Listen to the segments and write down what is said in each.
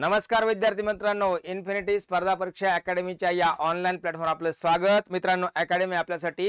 नमस्कार विद्यार्थी मित्रांनो इन्फिनिटी स्पर्धा परीक्षा अकॅडमीच्या या ऑनलाईन प्लॅटफॉर्म आपलं स्वागत मित्रांनो अकॅडमी आपल्यासाठी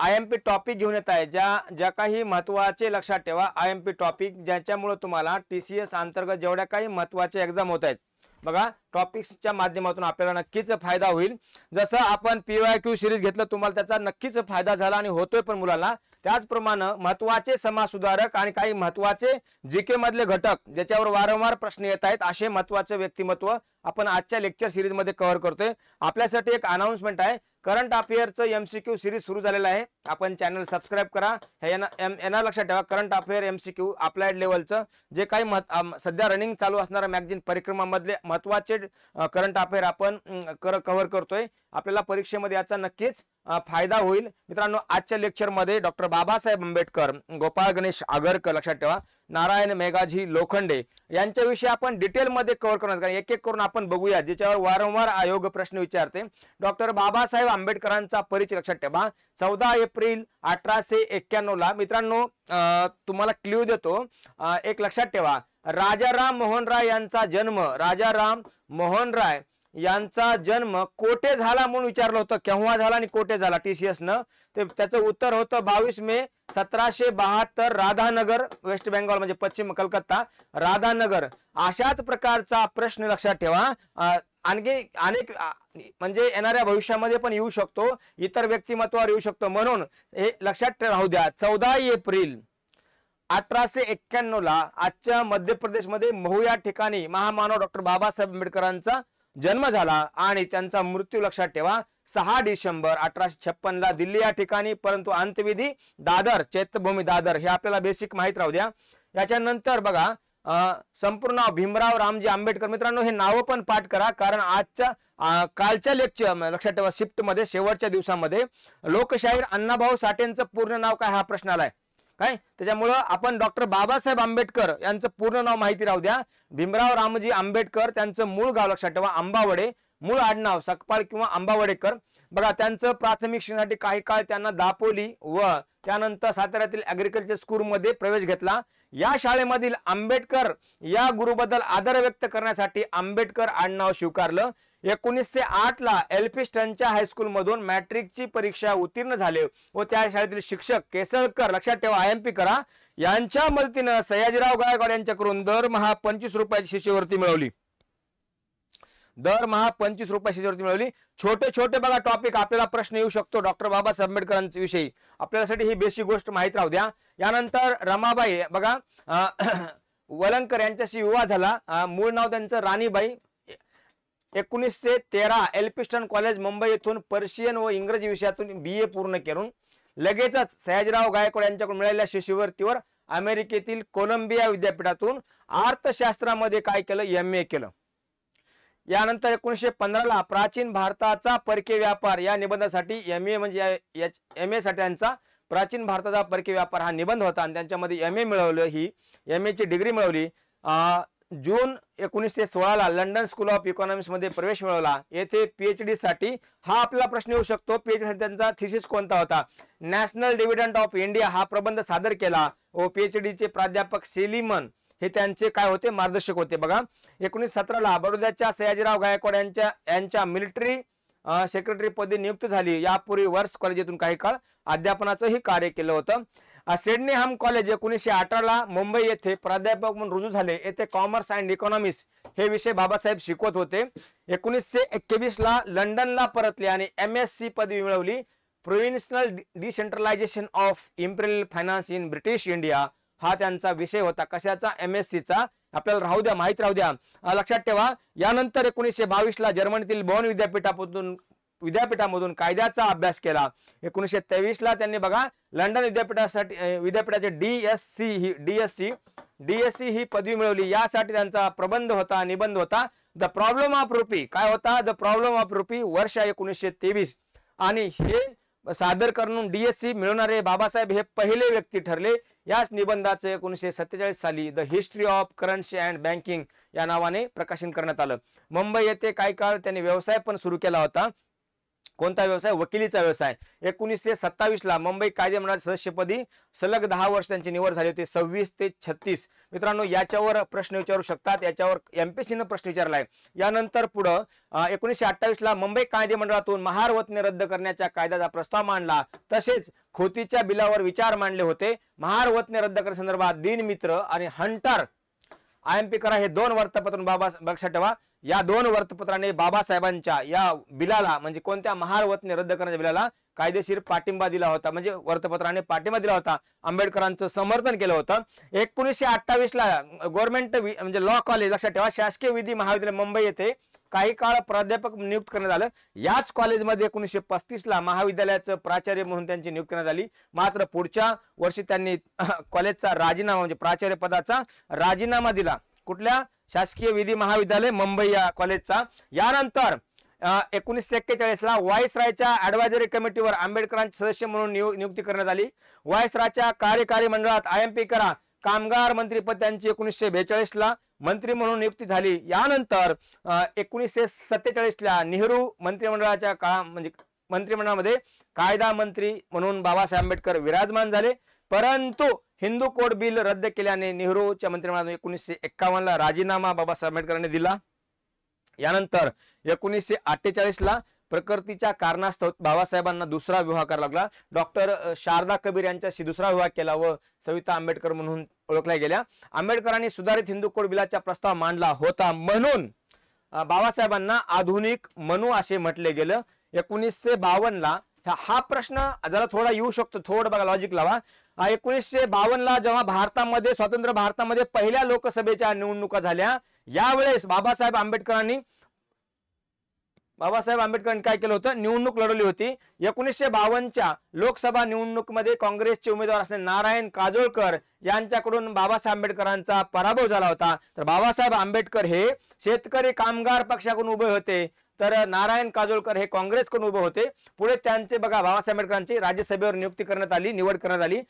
आय एम पी टॉपिक घेऊन येत आहे ज्या ज्या काही महत्त्वाचे लक्षात ठेवा आय एम पी टॉपिक ज्याच्यामुळे तुम्हाला टी सी एस अंतर्गत जेवढ्या काही महत्वाचे एक्झाम होत आहेत बघा टॉपिक्सच्या माध्यमातून आपल्याला नक्कीच फायदा होईल जसं आपण पी वाय क्यू सिरीज घेतलं तुम्हाला त्याचा नक्कीच फायदा झाला आणि होतोय पण मुलांना त्याचप्रमाणे महत्वाचे सुधारक आणि काही महत्वाचे जीके मधले घटक ज्याच्यावर वारंवार प्रश्न येत आहेत असे महत्वाचे व्यक्तिमत्व आपण आजच्या लेक्चर सिरीज मध्ये कव्हर करतोय आपल्यासाठी एक अनाऊन्समेंट आहे करंट अफेअरचं एम सी क्यू सिरीज सुरू झालेलं आहे आपण चॅनल सबस्क्राईब करा हे लक्षात ठेवा current affair M C Q applied लेवलचं जे काही सध्या रनिंग चालू असणाऱ्या मॅगझिन परिक्रमामधले महत्त्वाचे करंट अफेअर आपण कर कव्हर करतोय आपल्याला परीक्षेमध्ये याचा नक्कीच फायदा होईल मित्रांनो आजच्या लेक्चरमध्ये डॉक्टर बाबासाहेब आंबेडकर गोपाळ गणेश आगरकर लक्षात ठेवा नारायण मेघाजी लोखंडे यांच्याविषयी आपण डिटेलमध्ये कव्हर करणार कारण एक एक करून आपण बघूया ज्याच्यावर वारंवार आयोग प्रश्न विचारते डॉक्टर बाबासाहेब आंबेडकरांचा परिचय लक्षात ठेवा चौदा एप्रिल अठराशे एक्क्याण्णव ला मित्रांनो तुम्हाला क्ल्यू देतो एक लक्षात ठेवा राजाराम मोहन राय यांचा जन्म राजाराम मोहन राय यांचा जन्म कोठे झाला म्हणून विचारलं होतं केव्हा झाला आणि कोठे झाला टी सी न ते त्याचं उत्तर होतं बावीस मे सतराशे बहात्तर राधानगर वेस्ट बेंगॉल म्हणजे पश्चिम कलकत्ता राधानगर अशाच प्रकारचा प्रश्न लक्षात ठेवा आणखी अनेक म्हणजे येणाऱ्या भविष्यामध्ये पण येऊ शकतो इतर व्यक्तिमत्वावर येऊ शकतो म्हणून हे लक्षात राहू द्या चौदा एप्रिल अठराशे एक्क्याण्णव ला आजच्या मध्य प्रदेशमध्ये महू या ठिकाणी महामानव डॉक्टर बाबासाहेब आंबेडकरांचा जन्म झाला आणि त्यांचा मृत्यू लक्षात ठेवा सहा डिसेंबर अठराशे छप्पन ला दिल्ली या ठिकाणी परंतु अंत्यविधी दादर चैत्यभूमी दादर हे आपल्याला बेसिक माहीत राहू द्या याच्यानंतर बघा संपूर्ण भीमराव रामजी आंबेडकर मित्रांनो हे नावं पण पाठ करा कारण आजच्या कालच्या लेक्चर लक्षात ठेवा शिफ्टमध्ये शेवटच्या दिवसामध्ये लोकशाहीर अण्णाभाऊ साठेंचं पूर्ण नाव काय हा प्रश्न आलाय काय त्याच्यामुळं आपण डॉक्टर बाबासाहेब आंबेडकर यांचं पूर्ण नाव माहिती राहू द्या भीमराव रामजी आंबेडकर त्यांचं मूळ गाव लक्षात ठेवा आंबावडे मूळ आडनाव सकपाळ किंवा आंबावडेकर बघा त्यांचं प्राथमिक शिक्षणासाठी काही काळ त्यांना दापोली व त्यानंतर साताऱ्यातील अॅग्रिकल्चर स्कूलमध्ये प्रवेश घेतला या शाळेमधील आंबेडकर या गुरुबद्दल आदर व्यक्त करण्यासाठी आंबेडकर आडनाव स्वीकारलं एकोणीसशे आठला हायस्कूल हायस्कूलमधून मॅट्रिकची परीक्षा उत्तीर्ण झाले व त्या शाळेतील शिक्षक केसळकर लक्षात ठेवा आय एम पी करा यांच्या मदतीनं सयाजीराव गायकवाड यांच्याकडून दरमहा पंचवीस रुपयाची शिष्यवृत्ती मिळवली दरमहा पंचवीस रुपये शिष्यवृत्ती मिळवली छोटे छोटे बघा टॉपिक आपल्याला प्रश्न येऊ शकतो डॉक्टर बाबासाहेब विषयी आपल्यासाठी ही बेसिक गोष्ट माहीत राहू द्या यानंतर रमाबाई बघा वलंकर यांच्याशी विवाह झाला मूळ नाव त्यांचं राणीबाई एकोणीसशे तेरा एल्पिस्टन कॉलेज मुंबई येथून पर्शियन व इंग्रजी विषयातून बी ए पूर्ण करून लगेचच सयाजीराव गायकवाड यांच्याकडून मिळालेल्या शिष्यवृत्तीवर अमेरिकेतील कोलंबिया विद्यापीठातून अर्थशास्त्रामध्ये काय केलं एम ए केलं यानंतर एकोणीसशे पंधराला प्राचीन भारताचा परकीय व्यापार या निबंधासाठी एम ए म्हणजे एम ए साठी त्यांचा प्राचीन भारताचा परकीय व्यापार हा निबंध होता आणि त्यांच्यामध्ये एम ए मिळवलं ही एम एची डिग्री मिळवली जून एकोणीसशे सोळाला लंडन स्कूल ऑफ इकॉनॉमिक्समध्ये प्रवेश मिळवला येथे पी एच डीसाठी हा आपला प्रश्न येऊ शकतो पी एच डी त्यांचा थिसिस कोणता होता नॅशनल डिव्हिडंट ऑफ इंडिया हा प्रबंध सादर केला व पी एच चे प्राध्यापक सेलिमन हे त्यांचे काय होते मार्गदर्शक होते बघा एकोणीसशे सतराला बडोद्याच्या सयाजीराव गायकवाड यांच्या यांच्या मिलिटरी सेक्रेटरी पदी नियुक्त झाली यापूर्वी वर्ष कॉलेजेतून काही काळ अध्यापनाचंही कार्य केलं होतं सिडनीहम कॉलेज एकोणीसशे अठराला मुंबई येथे प्राध्यापक म्हणून रुजू झाले येथे कॉमर्स अँड इकॉनॉमिक्स हे विषय बाबासाहेब शिकवत होते एकोणीसशे एक्केवीस ला लंडनला परतले आणि एम एस सी पदवी मिळवली provincial decentralization of imperial finance in British India हा त्यांचा विषय होता कशाचा एम एस सीचा आपल्याला राहू द्या माहित राहू द्या लक्षात ठेवा यानंतर एकोणीसशे बावीस ला जर्मनीतील बॉन विद्यापीठापासून विद्यापीठामधून कायद्याचा अभ्यास केला एकोणीसशे तेवीसला त्यांनी बघा लंडन विद्यापीठासाठी विद्यापीठाचे सी ही एस डीएससी ही पदवी मिळवली यासाठी त्यांचा प्रबंध होता निबंध होता द प्रॉब्लेम ऑफ रुपी काय होता द प्रॉब्लेम ऑफ रुपी वर्ष एकोणीसशे तेवीस आणि हे सादर करून डीएससी मिळवणारे बाबासाहेब हे पहिले व्यक्ती ठरले याच निबंधाचे एकोणीसशे सत्तेचाळीस साली the history of currency and banking या नावाने प्रकाशन करण्यात आलं मुंबई येथे काही काळ त्यांनी व्यवसाय पण सुरू केला होता कोणता व्यवसाय वकिलीचा व्यवसाय एकोणीसशे सत्तावीसला मुंबई कायदे मंडळ सदस्यपदी सलग दहा वर्ष त्यांची निवड झाली होती सव्वीस ते छत्तीस मित्रांनो याच्यावर प्रश्न विचारू शकतात याच्यावर ने प्रश्न विचारला आहे यानंतर पुढं एकोणीसशे अठ्ठावीसला मुंबई कायदे मंडळातून महारवतने रद्द करण्याच्या कायद्याचा प्रस्ताव मांडला तसेच खोतीच्या बिलावर विचार मांडले होते महारवतने रद्द करण्यासंदर्भात दिनमित्र आणि हंटर आय एम करा हे दोन वर्तपत्र बाबा लक्षात ठेवा या दोन वर्तपत्राने बाबासाहेबांच्या या बिलाला म्हणजे कोणत्या महारवतने रद्द करण्याच्या बिलाला कायदेशीर पाठिंबा दिला होता म्हणजे वर्तपत्राने पाठिंबा दिला होता आंबेडकरांचं समर्थन केलं होतं एकोणीसशे अठ्ठावीस ला गव्हर्नमेंट म्हणजे लॉ कॉलेज लक्षात ठेवा शासकीय विधी महाविद्यालय मुंबई येथे काही काळ प्राध्यापक नियुक्त करण्यात आलं याच कॉलेजमध्ये एकोणीसशे पस्तीस ला महाविद्यालयाचं प्राचार्य म्हणून त्यांची नियुक्ती करण्यात आली मात्र पुढच्या वर्षी त्यांनी कॉलेजचा राजीनामा म्हणजे प्राचार्य पदाचा राजीनामा दिला कुठल्या शासकीय विधी महाविद्यालय मुंबई या कॉलेजचा यानंतर एकोणीसशे एक्केचाळीसला वायसरायच्या ॲडवायझरी कमिटीवर आंबेडकरांचे सदस्य म्हणून नियुक्ती करण्यात आली वायसरायच्या कार्यकारी मंडळात आय एम पी करा कामगार मंत्रीपद त्यांची एकोणीसशे बेचाळीसला मंत्री म्हणून नियुक्ती झाली यानंतर एकोणीसशे सत्तेचाळीसला नेहरू मंत्रिमंडळाच्या काळा म्हणजे मंत्रिमंडळामध्ये कायदा मंत्री म्हणून बाबासाहेब आंबेडकर विराजमान झाले परंतु हिंदू कोड बिल रद्द केल्याने नेहरूच्या मंत्रिमंडळाने एकोणीसशे एक्कावन्नला राजीनामा बाबासाहेब आंबेडकरांनी दिला यानंतर एकोणीसशे अठ्ठेचाळीस ला प्रकृतीच्या कारणास्तव बाबासाहेबांना दुसरा विवाह करावा लागला डॉक्टर शारदा कबीर यांच्याशी दुसरा विवाह केला व सविता आंबेडकर म्हणून ओळखल्या गेल्या आंबेडकरांनी सुधारित हिंदू कोड बिलाचा प्रस्ताव मांडला होता म्हणून बाबासाहेबांना आधुनिक मनू असे म्हटले गेलं एकोणीसशे बावन्नला हा प्रश्न जरा थोडा येऊ शकतो थोडं बघा लॉजिक लावा एकोणीसशे बावन्नला जेव्हा भारतामध्ये स्वतंत्र भारतामध्ये पहिल्या लोकसभेच्या निवडणुका झाल्या यावेळेस बाबासाहेब आंबेडकरांनी बाबासाहेब आंबेडकरांनी काय केलं होतं निवडणूक लढवली होती एकोणीसशे बावनच्या लोकसभा निवडणुकीमध्ये काँग्रेसचे उमेदवार असले नारायण काजोळकर यांच्याकडून बाबासाहेब आंबेडकरांचा पराभव झाला होता तर बाबासाहेब आंबेडकर हे शेतकरी कामगार पक्षाकडून उभे होते तर नारायण काजोळकर हे काँग्रेसकडून उभे होते पुढे त्यांचे बघा बाबासाहेब आंबेडकरांची राज्यसभेवर नियुक्ती करण्यात आली निवड करण्यात आली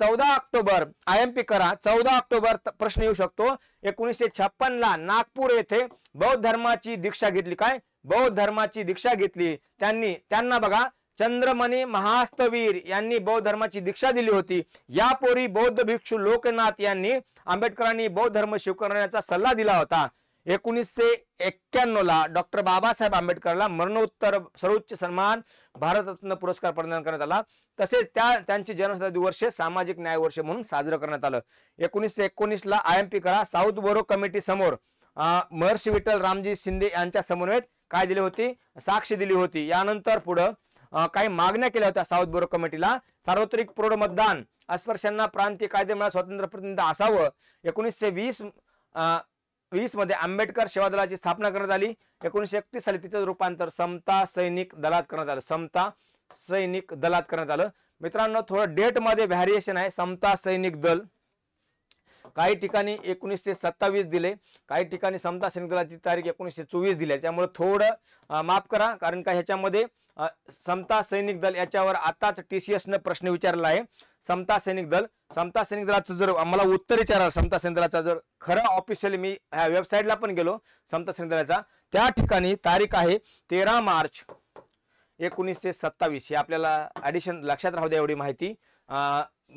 चौदा ऑक्टोबर आय एम पी करा चौदा ऑक्टोबर प्रश्न येऊ शकतो एकोणीसशे छप्पन ला नागपूर येथे बौद्ध धर्माची दीक्षा घेतली काय बौद्ध धर्माची दीक्षा घेतली त्यांनी त्यांना बघा चंद्रमणी महास्तवीर यांनी बौद्ध धर्माची दीक्षा दिली होती यापूर्वी बौद्ध भिक्षू लोकनाथ यांनी आंबेडकरांनी बौद्ध धर्म स्वीकारण्याचा सल्ला दिला होता एकोणीसशे एक्क्याण्णवला डॉक्टर बाबासाहेब आंबेडकरला मरणोत्तर सर्वोच्च सन्मान भारतरत्न पुरस्कार प्रदान करण्यात आला तसेच त्या त्यांचे जन्मशताब्दी वर्ष सामाजिक न्याय वर्ष म्हणून साजरं करण्यात आलं एकोणीसशे एकोणीसला आय एम पी करा साऊथ बोरो कमिटी समोर महर्षी विठ्ठल रामजी शिंदे यांच्या समन्वयत काय दिली होती साक्ष दिली होती यानंतर पुढं काही मागण्या केल्या होत्या साऊथ बोरो कमिटीला सार्वत्रिक प्रौढ मतदान अस्पृश्यांना प्रांतीय कायदे मिळा स्वतंत्र प्रतिनिधी असावं एकोणीसशे वीस वीस मध्ये आंबेडकर सेवा दलाची स्थापना करण्यात आली एकोणीशे एकतीस साली तिचं रूपांतर समता सैनिक दलात करण्यात आलं समता सैनिक दलात करण्यात आलं मित्रांनो थोडं डेट मध्ये व्हॅरिएशन आहे समता सैनिक दल काही ठिकाणी एकोणीसशे सत्तावीस दिले काही ठिकाणी समता सैनिक दलाची तारीख एकोणीसशे चोवीस दिली त्यामुळे थोडं माफ करा कारण का ह्याच्यामध्ये समता सैनिक दल याच्यावर आताच टी सी एसनं प्रश्न विचारला आहे समता सैनिक दल समता सैनिक दलाचं जर मला उत्तर विचारा समता सैनिक दलाचा जर खरं ऑफिशियल मी ह्या वेबसाईटला पण गेलो समता सैनिक दलाचा त्या ठिकाणी तारीख आहे तेरा मार्च एकोणीसशे सत्तावीस हे आपल्याला ॲडिशन लक्षात राहू द्या एवढी माहिती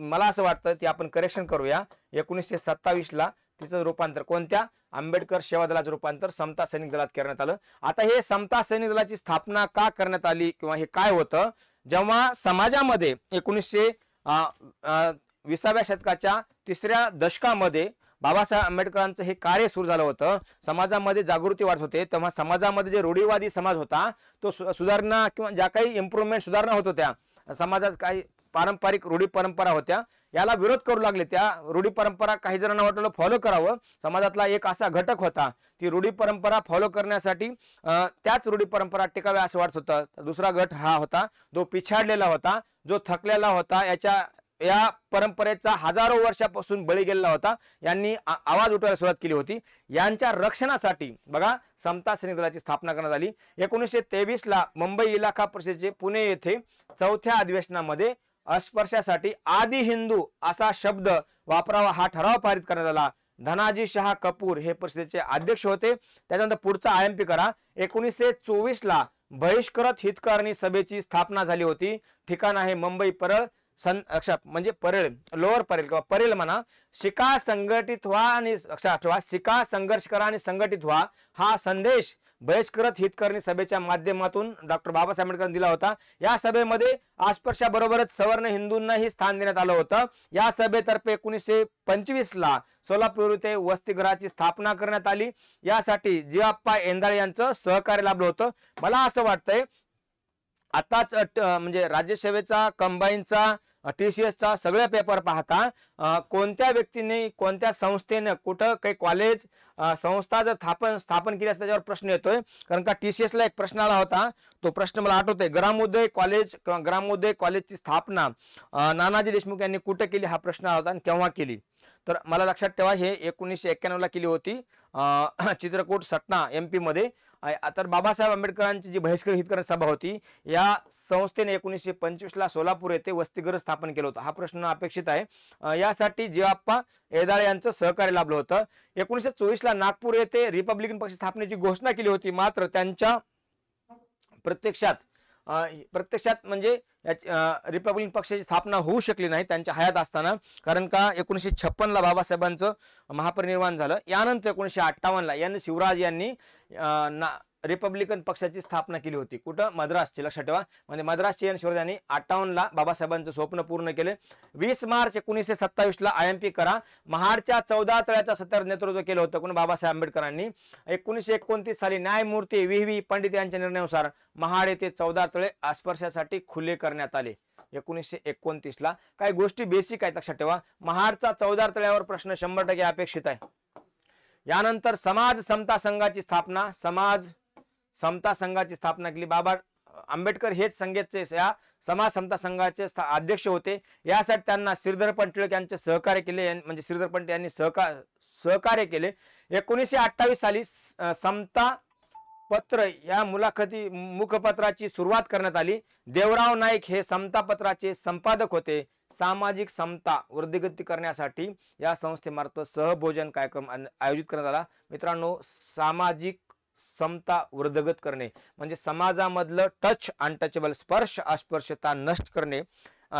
मला असं वाटतं ती आपण करेक्शन करूया एकोणीसशे सत्तावीसला तिचं रूपांतर कोणत्या आंबेडकर सेवा दलाचं रूपांतर समता सैनिक दलात करण्यात आलं आता हे समता सैनिक दलाची स्थापना का करण्यात आली किंवा हे काय होतं जेव्हा समाजामध्ये एकोणीसशे विसाव्या शतकाच्या तिसऱ्या दशकामध्ये बाबासाहेब आंबेडकरांचं हे कार्य सुरू झालं होतं समाजामध्ये जागृती वाढत होते तेव्हा समाजामध्ये जे रूढीवादी समाज होता तो सुधारणा किंवा ज्या काही इम्प्रुव्हमेंट सुधारणा होत होत्या समाजात काही पारंपरिक रूढी परंपरा होत्या याला विरोध करू लागले त्या रूढी परंपरा काही जणांना वाटलं फॉलो करावं समाजातला एक असा घटक होता ती रूढी परंपरा फॉलो करण्यासाठी त्याच रूढी परंपरा टिकाव्या असं वाटत होतं दुसरा गट हा होता जो पिछाडलेला होता जो थकलेला होता याच्या या परंपरेचा हजारो वर्षापासून बळी गेलेला होता यांनी आवाज उठवायला सुरुवात केली होती यांच्या रक्षणासाठी बघा समता सैनिक स्थापना करण्यात आली एकोणीसशे तेवीसला मुंबई इलाखा परिषदेचे पुणे येथे चौथ्या अधिवेशनामध्ये अस्पर्शासाठी आदि हिंदू असा शब्द वापरावा हा ठराव पारित करण्यात आला धनाजी शहा कपूर हे परिषदेचे अध्यक्ष होते त्याच्यानंतर पुढचा आय एम पी करा एकोणीसशे चोवीस ला बहिष्कृत हितकारणी सभेची स्थापना झाली होती ठिकाण आहे मुंबई परळ सन अक्षा म्हणजे परेल लोअर परेल किंवा परेल म्हणा शिका संघटित व्हा आणि अक्षा आठवा शिका संघर्ष करा आणि संघटित व्हा हा संदेश बहिष्कृत हितकरणी सभेच्या माध्यमातून डॉक्टर बाबासाहेब आंबेडकरांनी दिला होता या सभेमध्ये अस्पृश्याबरोबरच सवर्ण हिंदूंनाही स्थान देण्यात आलं होतं या सभेतर्फे एकोणीसशे पंचवीस ला सोलापूर इथे वसतिगृहाची स्थापना करण्यात आली यासाठी जिवाप्पा एंदाळे यांचं सहकार्य लाभलं होतं मला असं वाटतंय आताच म्हणजे राज्यसेवेचा कंबाईनचा टी सी एसचा सगळे पेपर पाहता कोणत्या व्यक्तीने कोणत्या संस्थेनं कुठं काही कॉलेज संस्था जर स्थापन स्थापन केली असं त्याच्यावर प्रश्न येतोय कारण का टी सी एसला एक प्रश्न आला होता तो प्रश्न मला आठवतोय ग्रामोदय कॉलेज किंवा ग्रामोदय कॉलेजची स्थापना नानाजी देशमुख यांनी कुठं केली हा प्रश्न आला होता आणि केव्हा केली तर मला लक्षात ठेवा हे एकोणीसशे एक्क्याण्णवला केली होती चित्रकूट सटना एम मध्ये तर बाबासाहेब आंबेडकरांची जी बहिष्कार हितकरण सभा होती या संस्थेने एकोणीसशे पंचवीसला सोलापूर येथे वस्तीगृह स्थापन केलं होतं हा प्रश्न अपेक्षित आहे यासाठी जीवाप्पा येदाळे यांचं सहकार्य लाभलं होतं एकोणीसशे चोवीसला नागपूर येथे रिपब्लिकन पक्ष स्थापनेची घोषणा केली होती मात्र त्यांच्या प्रत्यक्षात प्रत्यक्षात म्हणजे रिपब्लिक पक्षाची स्थापना होऊ शकली नाही त्यांच्या हयात असताना कारण का एकोणीसशे छप्पनला बाबासाहेबांचं महापरिनिर्वाण झालं यानंतर एकोणीसशे अठ्ठावन्नला यांनी शिवराज यांनी ना रिपब्लिकन पक्षाची स्थापना केली होती कुठं मद्रासची लक्षात ठेवा म्हणजे मद्रासची आणि शिवरायांनी अठ्ठावन्नला बाबासाहेबांचं स्वप्न पूर्ण केले वीस मार्च एकोणीसशे सत्तावीसला आय एम पी करा महाडच्या चौदा तळ्याचा सत्तर नेतृत्व केलं होतं कोण बाबासाहेब आंबेडकरांनी एकोणीसशे एकोणतीस साली न्यायमूर्ती व्ही व्ही पंडित यांच्या निर्णयानुसार महाड येथे चौदा तळे अस्पर्शासाठी खुले करण्यात आले एकोणीसशे ला काही गोष्टी बेसिक आहेत लक्षात ठेवा महाडचा चौदा तळ्यावर प्रश्न शंभर टक्के अपेक्षित आहे यानंतर समाज समता संघाची स्थापना समाज समता संघाची स्थापना केली बाबा आंबेडकर हेच संघाचे या समाज समता संघाचे अध्यक्ष होते यासाठी त्यांना श्रीधर पण टिळक यांचे सहकार्य केले म्हणजे श्रीधर पण यांनी सहकार सहकार्य केले एकोणीसशे अठ्ठावीस साली समता पत्र या मुलाखती मुखपत्राची सुरुवात करण्यात आली देवराव नाईक हे समता पत्राचे संपादक होते सामाजिक समता वृद्धिगती करण्यासाठी या संस्थेमार्फत सहभोजन कार्यक्रम आयोजित करण्यात आला मित्रांनो सामाजिक समता वृद्धगत करणे म्हणजे समाजामधलं टच अनटचेबल स्पर्श अस्पर्शता नष्ट करणे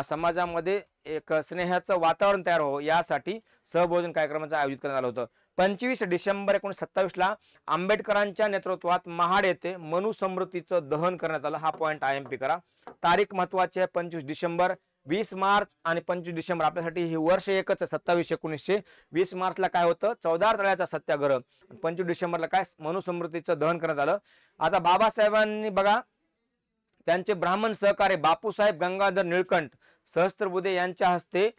समाजामध्ये एक स्नेहाचं वातावरण तयार हो यासाठी सहभोजन कार्यक्रमाचं आयोजित करण्यात आलं होतं पंचवीस डिसेंबर एकोणीसशे सत्तावीसला आंबेडकरांच्या नेतृत्वात महाड येथे मनुसमृद्धीचं दहन करण्यात आलं हा पॉईंट आय एम पी करा तारीख महत्वाची आहे पंचवीस डिसेंबर वीस मार्च आणि पंचवीस डिसेंबर आपल्यासाठी हे वर्ष एकच आहे सत्तावीस एकोणीसशे वीस मार्चला काय होतं चौदार तळ्याचा सत्याग्रह पंचवीस डिसेंबरला काय मनुस्मृतीचं दहन करण्यात आलं आता बाबासाहेबांनी बघा त्यांचे ब्राह्मण सहकार्य बापूसाहेब गंगाधर निळकंठ सहस्त्रबुधे यांच्या हस्ते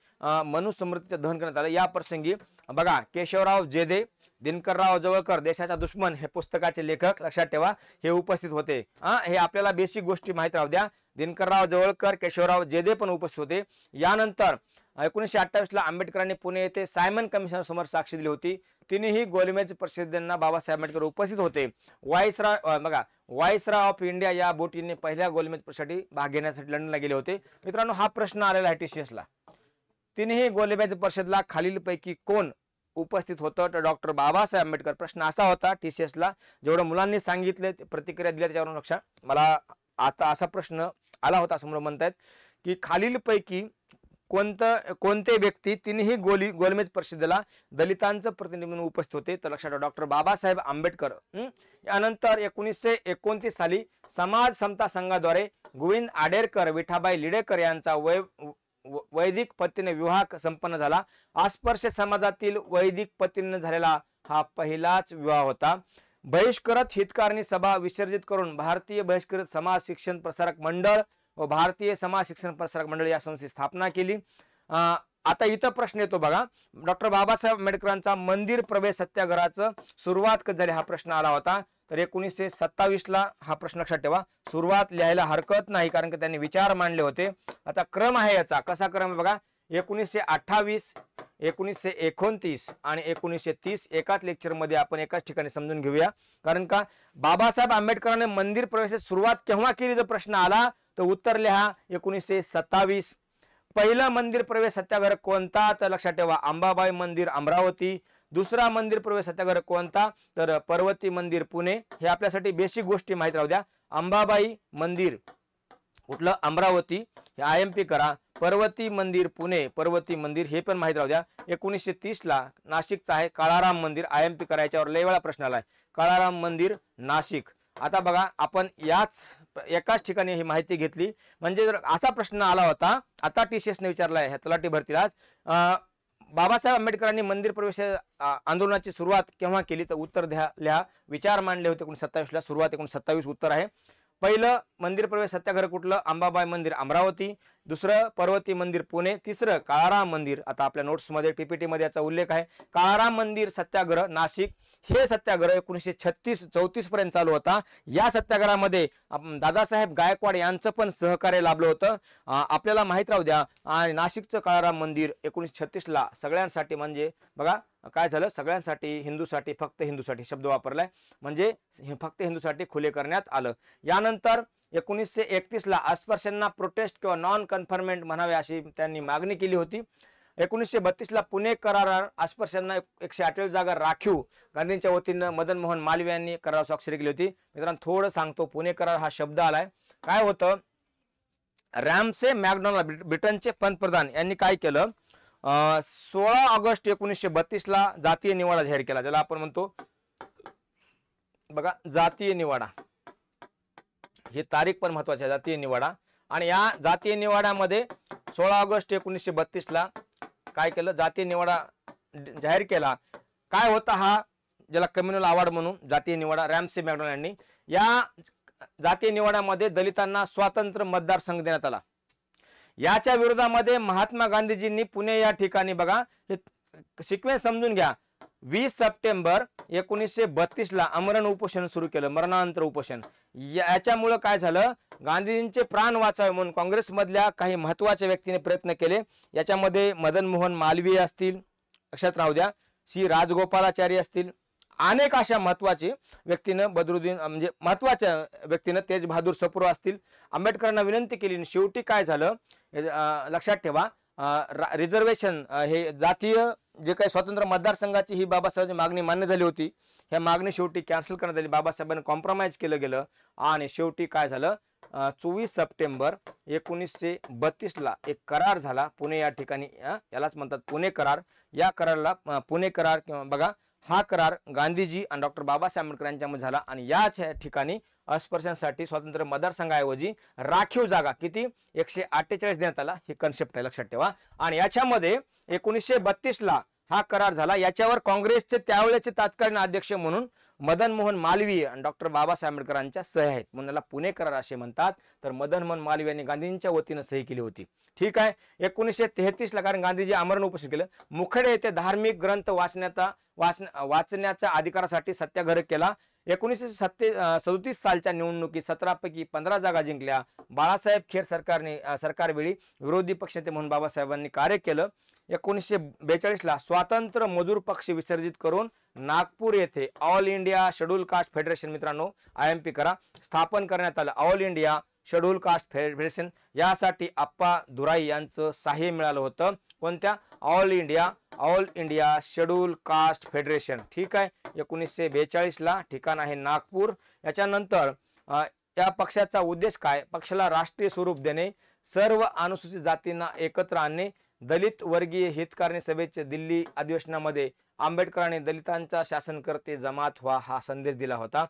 मनुस्मृतीचं दहन करण्यात आलं या प्रसंगी बघा केशवराव जेदे दिनकरराव जवळकर देशाचा दुश्मन हे पुस्तकाचे लेखक लक्षात ठेवा हे उपस्थित होते हे आपल्याला बेसिक गोष्टी माहीत राहू द्या दिनकरराव जवळकर केशवराव जेदे पण उपस्थित होते यानंतर एकोणीसशे अठ्ठावीसला आंबेडकरांनी पुणे येथे सायमन कमिशन समोर साक्षी दिली होती तिनेही गोलमेज परिषदेंना बाबासाहेब आंबेडकर उपस्थित होते वायसराय बघा वायसराय ऑफ इंडिया या बोटीने पहिल्या गोलमेज परिषदेसाठी भाग घेण्यासाठी लंडनला गेले होते मित्रांनो हा प्रश्न आलेला आहे टी सी एसला तिन्ही गोलमेज परिषदला खालीलपैकी कोण उपस्थित होतं तर डॉक्टर बाबासाहेब आंबेडकर प्रश्न असा होता टी सी एसला जेवढं मुलांनी सांगितले प्रतिक्रिया दिल्या त्याच्यावरून लक्षात मला आता असा प्रश्न आला होता असं म्हणत आहेत की खालीलपैकी कोणतं कोणते व्यक्ती तिन्ही गोली गोलमेज परिषदेला दलितांचं प्रतिनिधी म्हणून उपस्थित होते तर लक्षात डॉक्टर बाबासाहेब आंबेडकर यानंतर एकोणीसशे एकोणतीस साली समाज समता संघाद्वारे गोविंद आडेरकर विठाबाई लिडेकर यांचा वय वैदिक पत्तीने विवाह संपन्न झाला अस्पर्श समाजातील वैदिक पद्धतीने झालेला हा पहिलाच विवाह होता बहिष्कृत हितकारणी सभा विसर्जित करून भारतीय बहिष्कृत समाज शिक्षण प्रसारक मंडळ व भारतीय समाज शिक्षण प्रसारक मंडळ या संस्थेची स्थापना केली आता इथं प्रश्न येतो बघा डॉक्टर बाबासाहेब आंबेडकरांचा मंदिर प्रवेश सत्याग्रहाचं सुरुवात कधी झाली हा प्रश्न आला होता तर एकोणीसशे सत्तावीसला हा प्रश्न लक्षात ठेवा सुरुवात लिहायला हरकत नाही कारण की त्यांनी विचार मांडले होते आता क्रम आहे याचा कसा क्रम बघा एकोणीसशे अठ्ठावीस एकोणीसशे एकोणतीस आणि एकोणीसशे तीस एकाच लेक्चरमध्ये आपण एकाच ठिकाणी समजून घेऊया कारण का बाबासाहेब आंबेडकरांनी मंदिर प्रवेशात सुरुवात केव्हा केली जर प्रश्न आला तर उत्तर लिहा एकोणीसशे सत्तावीस पहिला मंदिर प्रवेश सत्याग्रह कोणता तर लक्षात ठेवा अंबाबाई मंदिर अमरावती दुसरा मंदिर प्रवेश सत्याग्रह कोणता तर पर्वती मंदिर पुणे हे आपल्यासाठी बेसिक गोष्टी माहीत राहू द्या अंबाबाई मंदिर कुठलं अमरावती हे आय एम पी करा पर्वती मंदिर पुणे पर्वती मंदिर हे पण माहीत राहू द्या एकोणीसशे तीसला नाशिकचा आहे काळाराम मंदिर आय एम पी करायच्यावर लय वेळा प्रश्न आलाय काळाराम मंदिर नाशिक आता बघा आपण याच एकाच ठिकाणी ही माहिती घेतली म्हणजे जर असा प्रश्न आला होता आता टी सी एसने विचारला आहे तलाठी भरतीला बाबासाहेब आंबेडकरांनी मंदिर प्रवेश आंदोलनाची सुरुवात केव्हा केली तर उत्तर द्या लिहा विचार मांडले होते सत्तावीसला सुरुवात सत्तावीस उत्तर आहे पहिलं मंदिर प्रवेश सत्याग्रह कुठलं अंबाबाई मंदिर अमरावती दुसरं पर्वती मंदिर पुणे तिसरं काळाराम मंदिर आता आपल्या नोट्समध्ये पीपीटीमध्ये याचा उल्लेख आहे काळाराम मंदिर सत्याग्रह नाशिक हे सत्याग्रह एकोणीसशे छत्तीस चौतीस पर्यंत चालू होता या सत्याग्रहामध्ये दादासाहेब गायकवाड यांचं पण सहकार्य लाभलं होतं आपल्याला माहीत राहू द्या नाशिकचं काळाराम मंदिर एकोणीसशे छत्तीसला सगळ्यांसाठी म्हणजे बघा काय झालं सगळ्यांसाठी हिंदूसाठी फक्त हिंदूसाठी शब्द वापरलाय म्हणजे फक्त हिंदूसाठी खुले करण्यात आलं यानंतर एकोणीसशे एकतीसला अस्पृश्यांना प्रोटेस्ट किंवा नॉन कन्फर्मेंट म्हणावे अशी त्यांनी मागणी केली होती एकोणीसशे बत्तीसला पुणे करार आस्पर्शांना एकशे अठ्ठावीस जागा राखीव गांधींच्या वतीनं मदन मोहन मालवीय यांनी करार स्वाक्षरी केली होती मित्रांनो थोडं सांगतो पुणे करार हा शब्द आलाय काय होतं रॅमसे मॅकडॉनल्ड ब्रिटनचे पंतप्रधान यांनी काय केलं सोळा ऑगस्ट एकोणीसशे बत्तीसला जातीय निवाडा जाहीर केला ज्याला आपण म्हणतो बघा जातीय निवाडा ही तारीख पण महत्वाची आहे जातीय निवाडा आणि या जातीय निवाड्यामध्ये सोळा ऑगस्ट एकोणीसशे बत्तीसला काय केलं जातीय निवाडा जाहीर केला काय होता हा ज्याला कम्युनल अवॉर्ड म्हणून जातीय निवाडा रॅमसी मॅकडोनाल्ड यांनी या जातीय निवाड्यामध्ये दलितांना स्वातंत्र्य मतदारसंघ देण्यात आला याच्या विरोधामध्ये महात्मा गांधीजींनी पुणे या ठिकाणी बघा हे सिक्वेन्स समजून घ्या वीस सप्टेंबर एकोणीसशे बत्तीसला अमरण उपोषण सुरू केलं मरणांतर उपोषण याच्यामुळं काय झालं गांधीजींचे प्राण वाचावे म्हणून काँग्रेसमधल्या काही महत्त्वाच्या व्यक्तीने प्रयत्न केले याच्यामध्ये मदन मोहन मालवीय असतील लक्षात राहू द्या श्री राजगोपालाचारी असतील अनेक अशा महत्त्वाचे व्यक्तीनं बदरुद्दीन म्हणजे महत्त्वाच्या व्यक्तीनं तेज बहादूर सपूर असतील आंबेडकरांना विनंती केली आणि शेवटी काय झालं लक्षात ठेवा रिझर्वेशन हे जातीय जे काही स्वतंत्र मतदारसंघाची ही बाबासाहेबांची मागणी मान्य झाली होती ह्या मागणी शेवटी कॅन्सल करण्यात आली बाबासाहेबांनी कॉम्प्रोमाइज केलं गेलं आणि शेवटी काय झालं चोवीस सप्टेंबर एकोणीसशे बत्तीसला एक करार झाला पुणे या ठिकाणी यालाच म्हणतात पुणे करार या करारला पुणे करार किंवा बघा हा करार गांधीजी आणि डॉक्टर बाबासाहेब आंबेडकर यांच्यामध्ये झाला आणि याच ठिकाणी अस्पृश्यांसाठी स्वातंत्र्य मतदारसंघाऐवजी राखीव जागा किती एकशे अठ्ठेचाळीस देण्यात आला ही कन्सेप्ट आहे लक्षात ठेवा आणि याच्यामध्ये एकोणीसशे ला हा करार झाला याच्यावर काँग्रेसचे त्यावेळेचे तात्कालीन अध्यक्ष म्हणून मदन मोहन मालवीय आणि डॉक्टर बाबासाहेब आंबेडकरांच्या सह्या आहेत म्हणून त्याला पुणे करार असे म्हणतात तर मदन मोहन मालवीय यांनी गांधींच्या वतीनं सही केली होती ठीक आहे एकोणीसशे तेहतीसला कारण गांधीजी आमरण उपस्थित केलं मुखडे येथे धार्मिक ग्रंथ वाचण्याचा वाचन वाचण्याच्या अधिकारासाठी सत्याग्रह केला एकोणीसशे सत्ते सदोतीस सालच्या निवडणुकीत सतरापैकी पंधरा जागा जिंकल्या बाळासाहेब खेर सरकारने सरकारवेळी विरोधी पक्षनेते म्हणून बाबासाहेबांनी कार्य केलं एकोणीसशे बेचाळीसला स्वातंत्र्य मजूर पक्ष विसर्जित करून नागपूर येथे All India Scheduled Caste Federation मित्रांनो आय एम पी करा स्थापन करण्यात आलं All India Scheduled Caste Federation यासाठी आप्पा दुराई यांचं सहाय्य मिळालं होतं कोणत्या All India All India Scheduled Caste Federation ठीक आहे एकोणीसशे बेचाळीसला ठिकाण आहे नागपूर याच्यानंतर या पक्षाचा उद्देश काय पक्षाला राष्ट्रीय स्वरूप देणे सर्व अनुसूचित जातींना एकत्र आणणे दलित वर्गीय हितकारणी सभेचे दिल्ली अधिवेशनामध्ये आंबेडकरांनी दलितांचा शासनकर्ते जमात व्हा हा संदेश दिला होता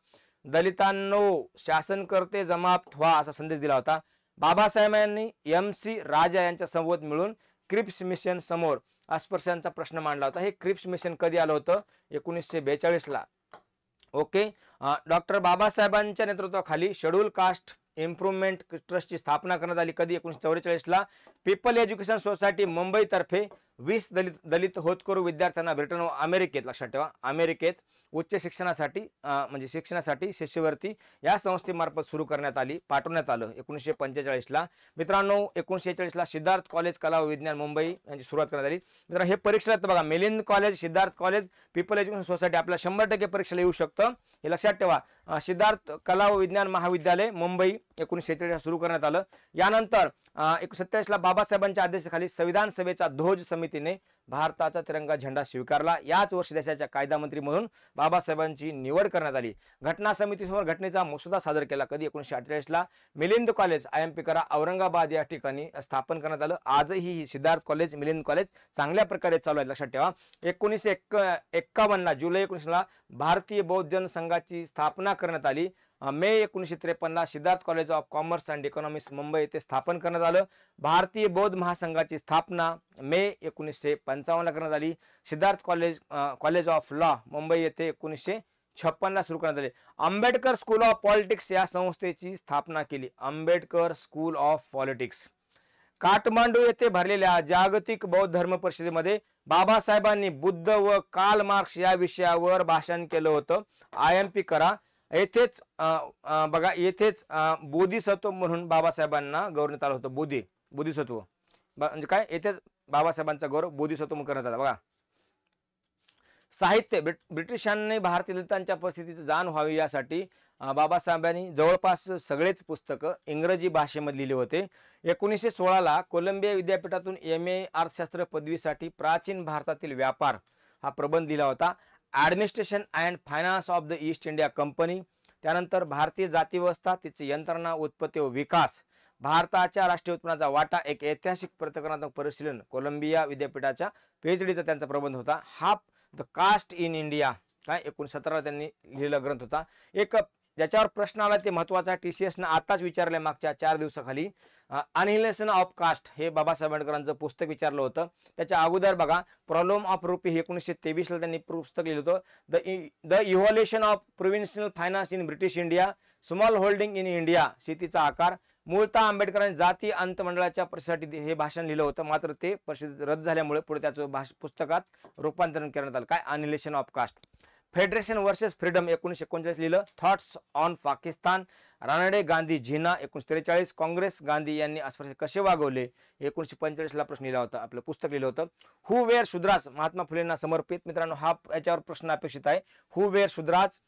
दलितांनो शासनकर्ते जमात व्हा असा संदेश दिला होता बाबासाहेबांनी एम सी राजा यांच्या सोबत मिळून क्रिप्स मिशन समोर अस्पृश्यांचा प्रश्न मांडला होता हे क्रिप्स मिशन कधी आलं होतं एकोणीसशे बेचाळीसला ओके डॉक्टर बाबासाहेबांच्या नेतृत्वाखाली शेड्यूल कास्ट इम्प्रुव्हमेंट ट्रस्टची स्थापना करण्यात आली कधी एकोणीसशे ला पीपल एज्युकेशन सोसायटी मुंबईतर्फे वीस दलित दलित होतकरू विद्यार्थ्यांना ब्रिटन व अमेरिकेत लक्षात ठेवा अमेरिकेत उच्च शिक्षणासाठी म्हणजे शिक्षणासाठी शिष्यवृत्ती या संस्थेमार्फत सुरू करण्यात आली पाठवण्यात आलं एकोणीसशे पंचेचाळीसला मित्रांनो एकोणीसशे चाळीसला सिद्धार्थ कॉलेज कला व विज्ञान मुंबई यांची सुरुवात करण्यात आली मित्रांनो हे परीक्षा बघा Milind college Siddharth college people education society आपल्या शंभर टक्के परीक्षेला येऊ शकतं हे लक्षात ठेवा सिद्धार्थ कला व विज्ञान महाविद्यालय मुंबई एकोणीसशे सुरू करण्यात आलं यानंतर एकोणसत्याऐंशीला बाबासाहेबांच्या आदेशाखाली संविधान सभेचा ध्वज समितीने भारताचा तिरंगा झेंडा स्वीकारला याच वर्षी देशाच्या कायदा मंत्री म्हणून बाबासाहेबांची निवड करण्यात आली घटना समितीसमोर घटनेचा मसुदा सादर केला कधी एकोणीशे अठ्ठेचाळीसला Milind college I M P करा औरंगाबाद या ठिकाणी स्थापन करण्यात आलं आजही ही सिद्धार्थ कॉलेज मिलिंद कॉलेज चांगल्या प्रकारे चालू आहे लक्षात ठेवा एकोणीसशे एक एक्कावन्नला जुलै एकोणीसला भारतीय बौद्ध जन संघाची स्थापना करण्यात आली मे एकोणीसशे त्रेपन्नला Siddharth college of commerce and economics Mumbai येथे स्थापन करण्यात आलं भारतीय बौद्ध महासंघाची स्थापना मे एकोणीसशे पंचावन्नला करण्यात आली Siddharth college college of law Mumbai येथे एकोणीसशे छप्पनला सुरू करण्यात आले आंबेडकर स्कूल ऑफ पॉलिटिक्स या संस्थेची स्थापना केली Ambedkar school of politics Kathmandu येथे भरलेल्या जागतिक बौद्ध धर्म परिषदेमध्ये बाबासाहेबांनी बुद्ध व काल मार्क्स या विषयावर भाषण केलं होतं आय एम पी करा येथेच बघा येथेच बोधिसत्व म्हणून बाबासाहेबांना गौरवण्यात आलं होतं बोधी बोधिसत्व म्हणजे काय येथेच बाबासाहेबांचा गौरव बोधिसत्व म्हणून करण्यात आला बघा साहित्य ब्रिटिशांनी भारतीय दलितांच्या परिस्थितीची जाण व्हावी यासाठी बाबासाहेबांनी जवळपास सगळेच पुस्तकं इंग्रजी भाषेमध्ये लिहिले होते एकोणीसशे सोळाला कोलंबिया विद्यापीठातून एम ए अर्थशास्त्र पदवीसाठी प्राचीन भारतातील व्यापार हा प्रबंध दिला होता administration and finance of the East India Company त्यानंतर भारतीय जातीव्यवस्था तिची यंत्रणा उत्पत्ती व विकास भारताच्या राष्ट्रीय उत्पन्नाचा वाटा एक ऐतिहासिक प्रतिकरणात्मक परिशीलन कोलंबिया विद्यापीठाच्या पीएचडीचा त्यांचा प्रबंध होता half the caste in India काय एकूण सतराला त्यांनी लिहिलेला ग्रंथ होता एक ज्याच्यावर प्रश्न आला ते महत्वाचा टी सी एसनं आताच विचारले मागच्या चार दिवसाखाली अनहिलेशन ऑफ कास्ट हे बाबासाहेब आंबेडकरांचं पुस्तक विचारलं होतं त्याच्या अगोदर बघा प्रॉब्लेम ऑफ रुपी हे एकोणीसशे तेवीसला त्यांनी पुस्तक लिहिलं होतं the the evolution of provincial finance in British India small holding in India शेतीचा आकार मूळतः आंबेडकरांनी जाती अंतमंडळाच्या परिषदेसाठी हे भाषण लिहिलं होतं मात्र ते परिषद रद्द झाल्यामुळे पुढे त्याचं भाष पुस्तकात रूपांतरण करण्यात आलं काय annihilation of caste federation versus freedom एकोणीसशे एकोणचाळीस लिहिलं थॉट्स ऑन पाकिस्तान रानडे गांधी झीना एकोणीशे त्रेचाळीस काँग्रेस गांधी यांनी अस्पृश्य कसे वागवले एकोणीसशे पंचेचाळीसला प्रश्न लिहिला होता आपलं पुस्तक लिहिलं होतं हु वेर शुद्राज महात्मा फुलेंना समर्पित मित्रांनो हा याच्यावर प्रश्न अपेक्षित आहे who were Shudras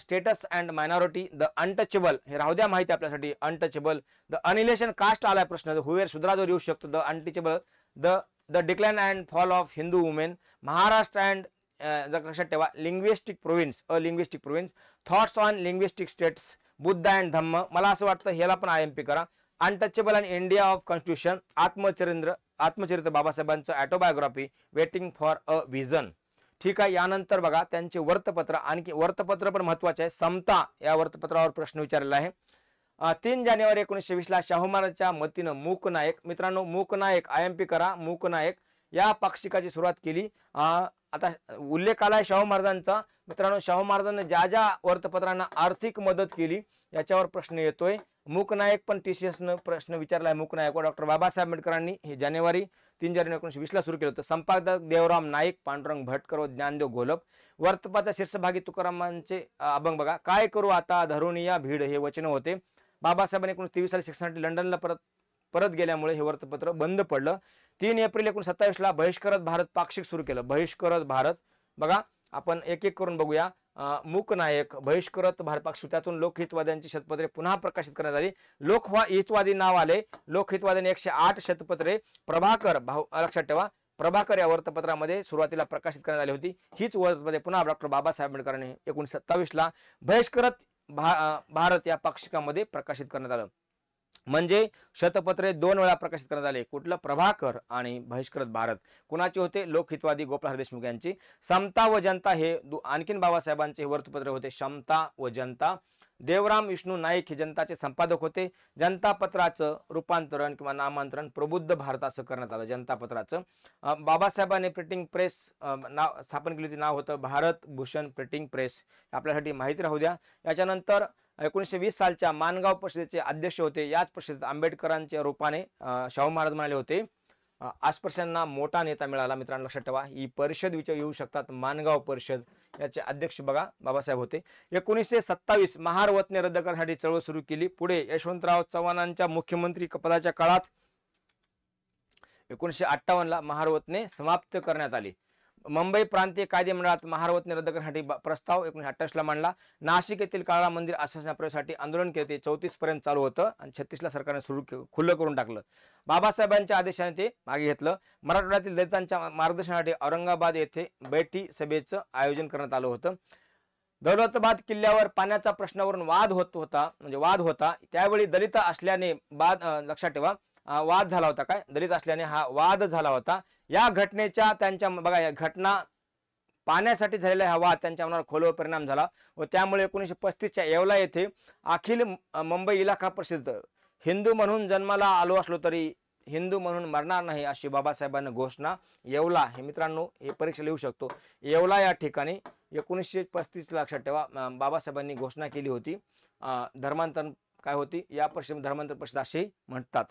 status and minority the untouchable हे राहू द्या माहिती आपल्यासाठी अनटचेबल द अनिलेशन कास्ट आलाय प्रश्न हुवेर सुधराजवर येऊ शकतो the untouchable the the decline and fall of Hindu women Maharashtra and जर लक्षात ठेवा linguistic province a linguistic province thoughts on linguistic states Buddha and Dhamma मला असं वाटतं ह्याला पण आय एम पी करा untouchable and India of constitution आत्मचरित्र आत्मचरित्र बाबासाहेबांचं autobiography waiting for a vision ठीक आहे यानंतर बघा त्यांचे वर्तपत्र आणखी वर्तपत्र पण महत्वाचे आहे समता या वर्तपत्रावर प्रश्न विचारलेला आहे तीन जानेवारी एकोणीसशे वीसला शाहू महाराजच्या मतीनं नायक मित्रांनो नायक आय एम पी करा नायक या पाक्षिकाची सुरुवात केली आता उल्लेख आला शाहू महाराजांचा मित्रांनो शाहू महाराजांना ज्या ज्या वर्तपत्रांना आर्थिक मदत केली याच्यावर प्रश्न येतोय मूकनायक पण टी सी एसनं प्रश्न विचारला आहे व डॉक्टर बाबासाहेब आंबेडकरांनी हे जानेवारी तीन जानेवारी एकोणीशे वीसला सुरू केलं होतं संपादक देवराम नाईक पांडुरंग भटकर व ज्ञानदेव गोलप शीर्ष शीर्षभागी तुकारामांचे अभंग बघा काय करू आता धरुणी भीड हे वचन होते बाबासाहेबांनी एकोणीस तेवीस साली शिक्षणासाठी लंडनला परत परत गेल्यामुळे हे वर्तपत्र बंद पडलं तीन एप्रिल एकोणीस सत्तावीसला बहिष्करत भारत पाक्षिक सुरू केलं बहिष्करत भारत बघा आपण एक एक करून बघूया बहिष्करत भारत पाक्षिक त्यातून लोकहितवाद्यांची शतपत्रे पुन्हा प्रकाशित करण्यात आली लोकहितवादी नाव आले लोकहितवाद्यांनी एकशे आठ शतपत्रे प्रभाकर भाऊ लक्षात ठेवा प्रभाकर या वर्तपत्रामध्ये सुरुवातीला प्रकाशित करण्यात आली होती हीच वर्तपत्रे पुन्हा डॉक्टर बाबासाहेब आंबेडकरांनी एकोणीस सत्तावीसला बहिष्करत भा भारत या पाक्षिकामध्ये प्रकाशित करण्यात आलं म्हणजे शतपत्रे दोन वेळा प्रकाशित करण्यात आले कुठलं प्रभाकर आणि बहिष्कृत भारत कुणाचे होते लोकहितवादी गोपाळ देशमुख यांची समता व जनता हे आणखीन बाबासाहेबांचे वर्तपत्र होते क्षमता व जनता देवराम विष्णू नाईक हे जनताचे संपादक होते जनता पत्राचं रूपांतरण किंवा नामांतरण प्रबुद्ध असं करण्यात आलं जनता पत्राचं बाबासाहेबांनी प्रिंटिंग प्रेस नाव स्थापन केली होती नाव होतं भारत भूषण प्रिंटिंग प्रेस आपल्यासाठी माहिती राहू द्या याच्यानंतर एकोणीसशे वीस सालच्या मानगाव परिषदेचे अध्यक्ष होते याच परिषदेत आंबेडकरांच्या रूपाने शाहू महाराज म्हणाले होते आस्पर्शांना मोठा नेता मिळाला मित्रांनो लक्षात ठेवा ही परिषद विचार येऊ शकतात मानगाव परिषद याचे अध्यक्ष बघा बाबासाहेब होते एकोणीसशे सत्तावीस महारवतने रद्द करण्यासाठी चळवळ सुरू केली पुढे यशवंतराव चव्हाणांच्या मुख्यमंत्री पदाच्या काळात एकोणीसशे अठ्ठावन्नला महारवतने समाप्त करण्यात आली मुंबई प्रांतीय कायदे मंडळात महारवत रद्द करण्यासाठी प्रस्ताव एकोणीशे अठ्ठावीसला मांडला नाशिक येथील काळा मंदिर आश्वासनाप्रवेशासाठी आंदोलन केले ते चौतीस पर्यंत चालू होतं आणि छत्तीसला सरकारने सुरू खुलं करून टाकलं बाबासाहेबांच्या आदेशाने ते मागे घेतलं मराठवाड्यातील दलितांच्या मार्गदर्शनासाठी औरंगाबाद येथे बैठी सभेचं आयोजन करण्यात आलं होतं दौलताबाद किल्ल्यावर पाण्याच्या प्रश्नावरून वाद होत होता म्हणजे वाद होता त्यावेळी दलित असल्याने बाद लक्षात ठेवा वाद झाला होता काय दलित असल्याने हा वाद झाला होता या घटनेच्या त्यांच्या बघा या घटना पाण्यासाठी झालेला हा वाद त्यांच्या मनावर खोलवर परिणाम झाला व त्यामुळे एकोणीसशे पस्तीसच्या येवला येथे अखिल मुंबई इलाखा प्रसिद्ध हिंदू म्हणून जन्माला आलो असलो तरी हिंदू म्हणून मरणार नाही अशी बाबासाहेबांनी घोषणा येवला हे मित्रांनो हे परीक्षा लिहू शकतो येवला या ठिकाणी एकोणीसशे पस्तीस लक्षात ठेवा बाबासाहेबांनी घोषणा केली होती धर्मांतर काय होती या परिषद धर्मांतर परिषद असे म्हणतात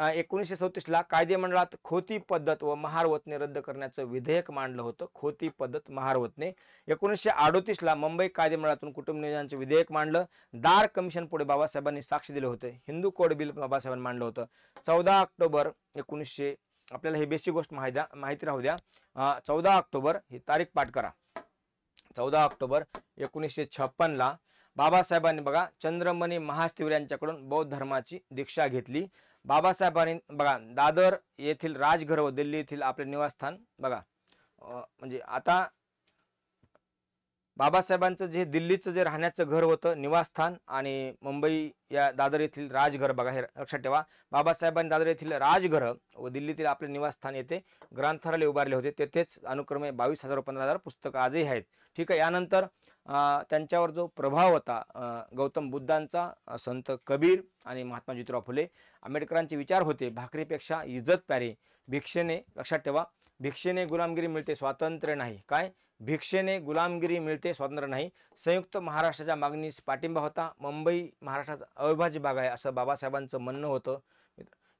एकोणीसशे सदतीसला कायदेमंडळात खोती पद्धत व महारवतने रद्द करण्याचं विधेयक मांडलं होतं खोती पद्धत महारवतने एकोणीसशे अडोतीसला मुंबई कायदेमंडळातून कुटुंब नियोजनाचं विधेयक मांडलं दार कमिशन पुढे बाबासाहेबांनी साक्ष दिले होते हिंदू कोड बिल बाबासाहेबांनी मांडलं होतं चौदा ऑक्टोबर एकोणीसशे आपल्याला हे बेसिक गोष्ट माहिती माहिती राहू द्या चौदा ऑक्टोबर ही तारीख पाठ करा चौदा ऑक्टोबर एकोणीसशे छप्पनला बाबासाहेबांनी बघा चंद्रमणी महास्तिवर यांच्याकडून बौद्ध धर्माची दीक्षा घेतली बाबासाहेबांनी बघा दादर येथील राजघर व दिल्ली येथील आपले निवासस्थान बघा म्हणजे आता बाबासाहेबांचं जे दिल्लीचं जे राहण्याचं घर होतं निवासस्थान आणि मुंबई या दादर येथील राजघर बघा हे लक्षात ठेवा बाबासाहेबांनी दादर येथील राजघर व दिल्लीतील आपले निवासस्थान येथे ग्रंथालय उभारले होते तेथेच अनुक्रमे बावीस हजार व पंधरा हजार पुस्तकं आजही आहेत ठीक आहे यानंतर त्यांच्यावर जो प्रभाव होता गौतम बुद्धांचा संत कबीर आणि महात्मा ज्योतिराव फुले आंबेडकरांचे विचार होते भाकरीपेक्षा इज्जत प्यारे भिक्षेने लक्षात ठेवा भिक्षेने गुलामगिरी मिळते स्वातंत्र्य नाही काय भिक्षेने गुलामगिरी मिळते स्वातंत्र्य नाही संयुक्त महाराष्ट्राच्या मागणीस पाठिंबा होता मुंबई महाराष्ट्राचा अविभाज्य भाग आहे असं बाबासाहेबांचं म्हणणं होतं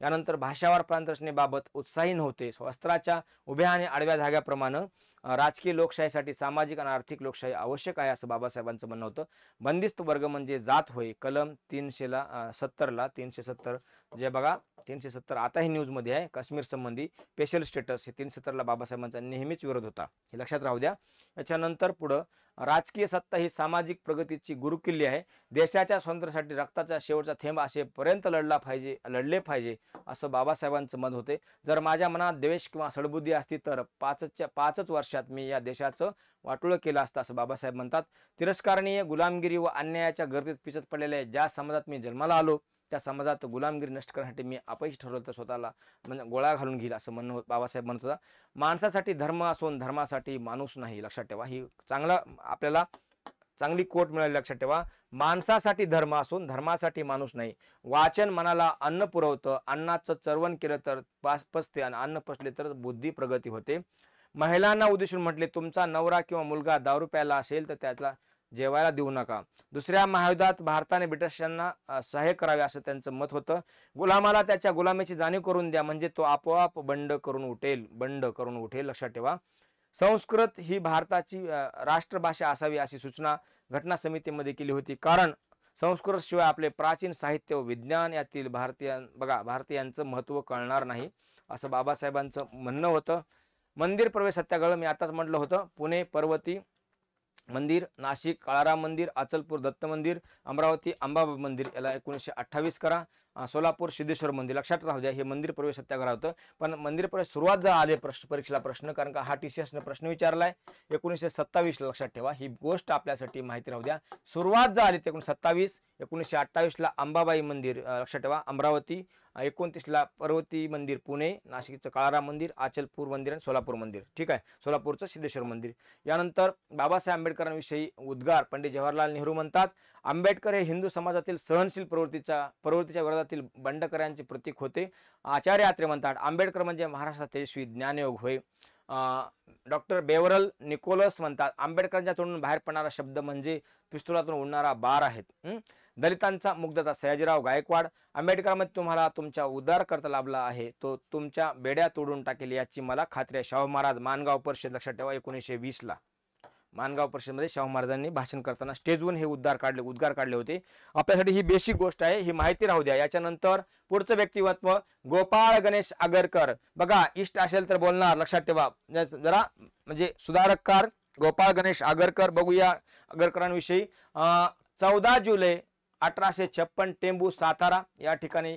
यानंतर भाषावर प्रांत रचनेबाबत उत्साही नव्हते वस्त्राच्या उभ्या आणि आडव्या धाग्याप्रमाणे राजकीय लोकशाहीसाठी सामाजिक आणि आर्थिक लोकशाही आवश्यक आहे असं बाबासाहेबांचं म्हणणं होतं बंदिस्त वर्ग म्हणजे जात होय कलम तीनशेला सत्तरला तीनशे सत्तर जे बघा तीनशे सत्तर आता ही न्यूजमध्ये आहे काश्मीर संबंधी स्पेशल स्टेटस हे तीनशे सत्तरला बाबासाहेबांचा नेहमीच विरोध होता हे लक्षात राहू द्या याच्यानंतर पुढं राजकीय सत्ता ही सामाजिक प्रगतीची गुरुकिल्ली आहे देशाच्या स्वातंत्र्यासाठी रक्ताचा शेवटचा थेंब असेपर्यंत लढला पाहिजे लढले पाहिजे असं बाबासाहेबांचं मत होते जर माझ्या मनात द्वेष किंवा सडबुद्धी असती तर पाचच्या पाचच वर्षात मी या देशाचं वाटोळं केलं असतं असं बाबासाहेब म्हणतात तिरस्कारणीय गुलामगिरी व अन्यायाच्या गर्दीत पिचत पडलेल्या ज्या समाजात मी जन्माला आलो त्या समाजात गुलामगिरी नष्ट करण्यासाठी मी अपयश ठरवलं तर स्वतःला म्हणजे गोळा घालून घेईल असं म्हणणं बाबासाहेब म्हणत होता माणसासाठी धर्म असून धर्मासाठी माणूस नाही लक्षात ठेवा ही चांगला आपल्याला चांगली कोट मिळाली लक्षात ठेवा माणसासाठी धर्म असून धर्मासाठी माणूस नाही वाचन मनाला अन्न पुरवतं अन्नाचं चरवण केलं तर पास पसते आणि अन्न पसले तर बुद्धी प्रगती होते महिलांना उद्देशून म्हटले तुमचा नवरा किंवा मुलगा दारू प्यायला असेल तर त्याला जेवायला देऊ नका दुसऱ्या महायुद्धात भारताने ब्रिटिशांना सहाय्य करावे असं त्यांचं मत होतं गुलामाला त्याच्या गुलामीची जाणीव करून द्या म्हणजे तो आपोआप बंड करून उठेल बंड करून उठेल लक्षात ठेवा संस्कृत ही भारताची राष्ट्रभाषा असावी अशी सूचना घटना समितीमध्ये केली होती कारण संस्कृत शिवाय आपले प्राचीन साहित्य व विज्ञान यातील भारतीय बघा भारतीयांचं महत्त्व कळणार नाही असं बाबासाहेबांचं म्हणणं होतं मंदिर प्रवेश सत्याग्रह मी आताच म्हटलं होतं पुणे पर्वती मंदिर नाशिक काळाराम मंदिर अचलपूर दत्त मंदिर अमरावती अंबाबा मंदिर याला एकोणीसशे अठ्ठावीस करा सोलापूर सिद्धेश्वर मंदिर लक्षात राहू द्या हे मंदिर प्रवेश सत्याग्रह होतं पण मंदिर प्रवेश सुरुवात जर आले प्रश्न परीक्षेला प्रश्न कारण का हा टी सी एसनं प्रश्न विचारला आहे एकोणीसशे सत्तावीसला लक्षात ठेवा ही गोष्ट आपल्यासाठी माहिती राहू द्या सुरुवात जर आली ते एकोणीस सत्तावीस एकोणीसशे अठ्ठावीसला अंबाबाई मंदिर लक्षात ठेवा अमरावती एकोणतीसला पर्वती मंदिर पुणे नाशिकचं काळाराम मंदिर आचलपूर मंदिर आणि सोलापूर मंदिर ठीक आहे सोलापूरचं सिद्धेश्वर मंदिर यानंतर बाबासाहेब आंबेडकरांविषयी उद्गार पंडित जवाहरलाल नेहरू म्हणतात आंबेडकर हे हिंदू समाजातील सहनशील प्रवृत्तीचा प्रवृत्तीच्या विरोधातील बंडकऱ्यांचे प्रतीक होते आचार्य आत्रे म्हणतात आंबेडकर म्हणजे महाराष्ट्रात तेजस्वी ज्ञानयोग होय डॉक्टर बेवरल निकोलस म्हणतात आंबेडकरांच्या तोंडून बाहेर पडणारा शब्द म्हणजे पिस्तुलातून उडणारा बार आहेत दलितांचा मुग्धता सयाजीराव गायकवाड आंबेडकरांमध्ये तुम्हाला तुमच्या उदार करता लाभला आहे तो तुमच्या बेड्या तोडून टाकेल याची मला खात्री आहे शाहू महाराज मानगाव परिषद लक्षात ठेवा एकोणीसशे वीसला मानगाव परिषदेमध्ये शाहू महाराजांनी भाषण करताना स्टेजवरून हे उद्धार काढले उद्गार काढले होते आपल्यासाठी ही बेसिक गोष्ट आहे ही माहिती राहू द्या याच्यानंतर पुढचं व्यक्तिमत्व गोपाळ गणेश आगरकर बघा इष्ट असेल तर बोलणार लक्षात ठेवा जरा म्हणजे सुधारककार गोपाळ गणेश आगरकर बघूया आगरकरांविषयी चौदा जुलै अठराशे छप्पन टेंबू सातारा या ठिकाणी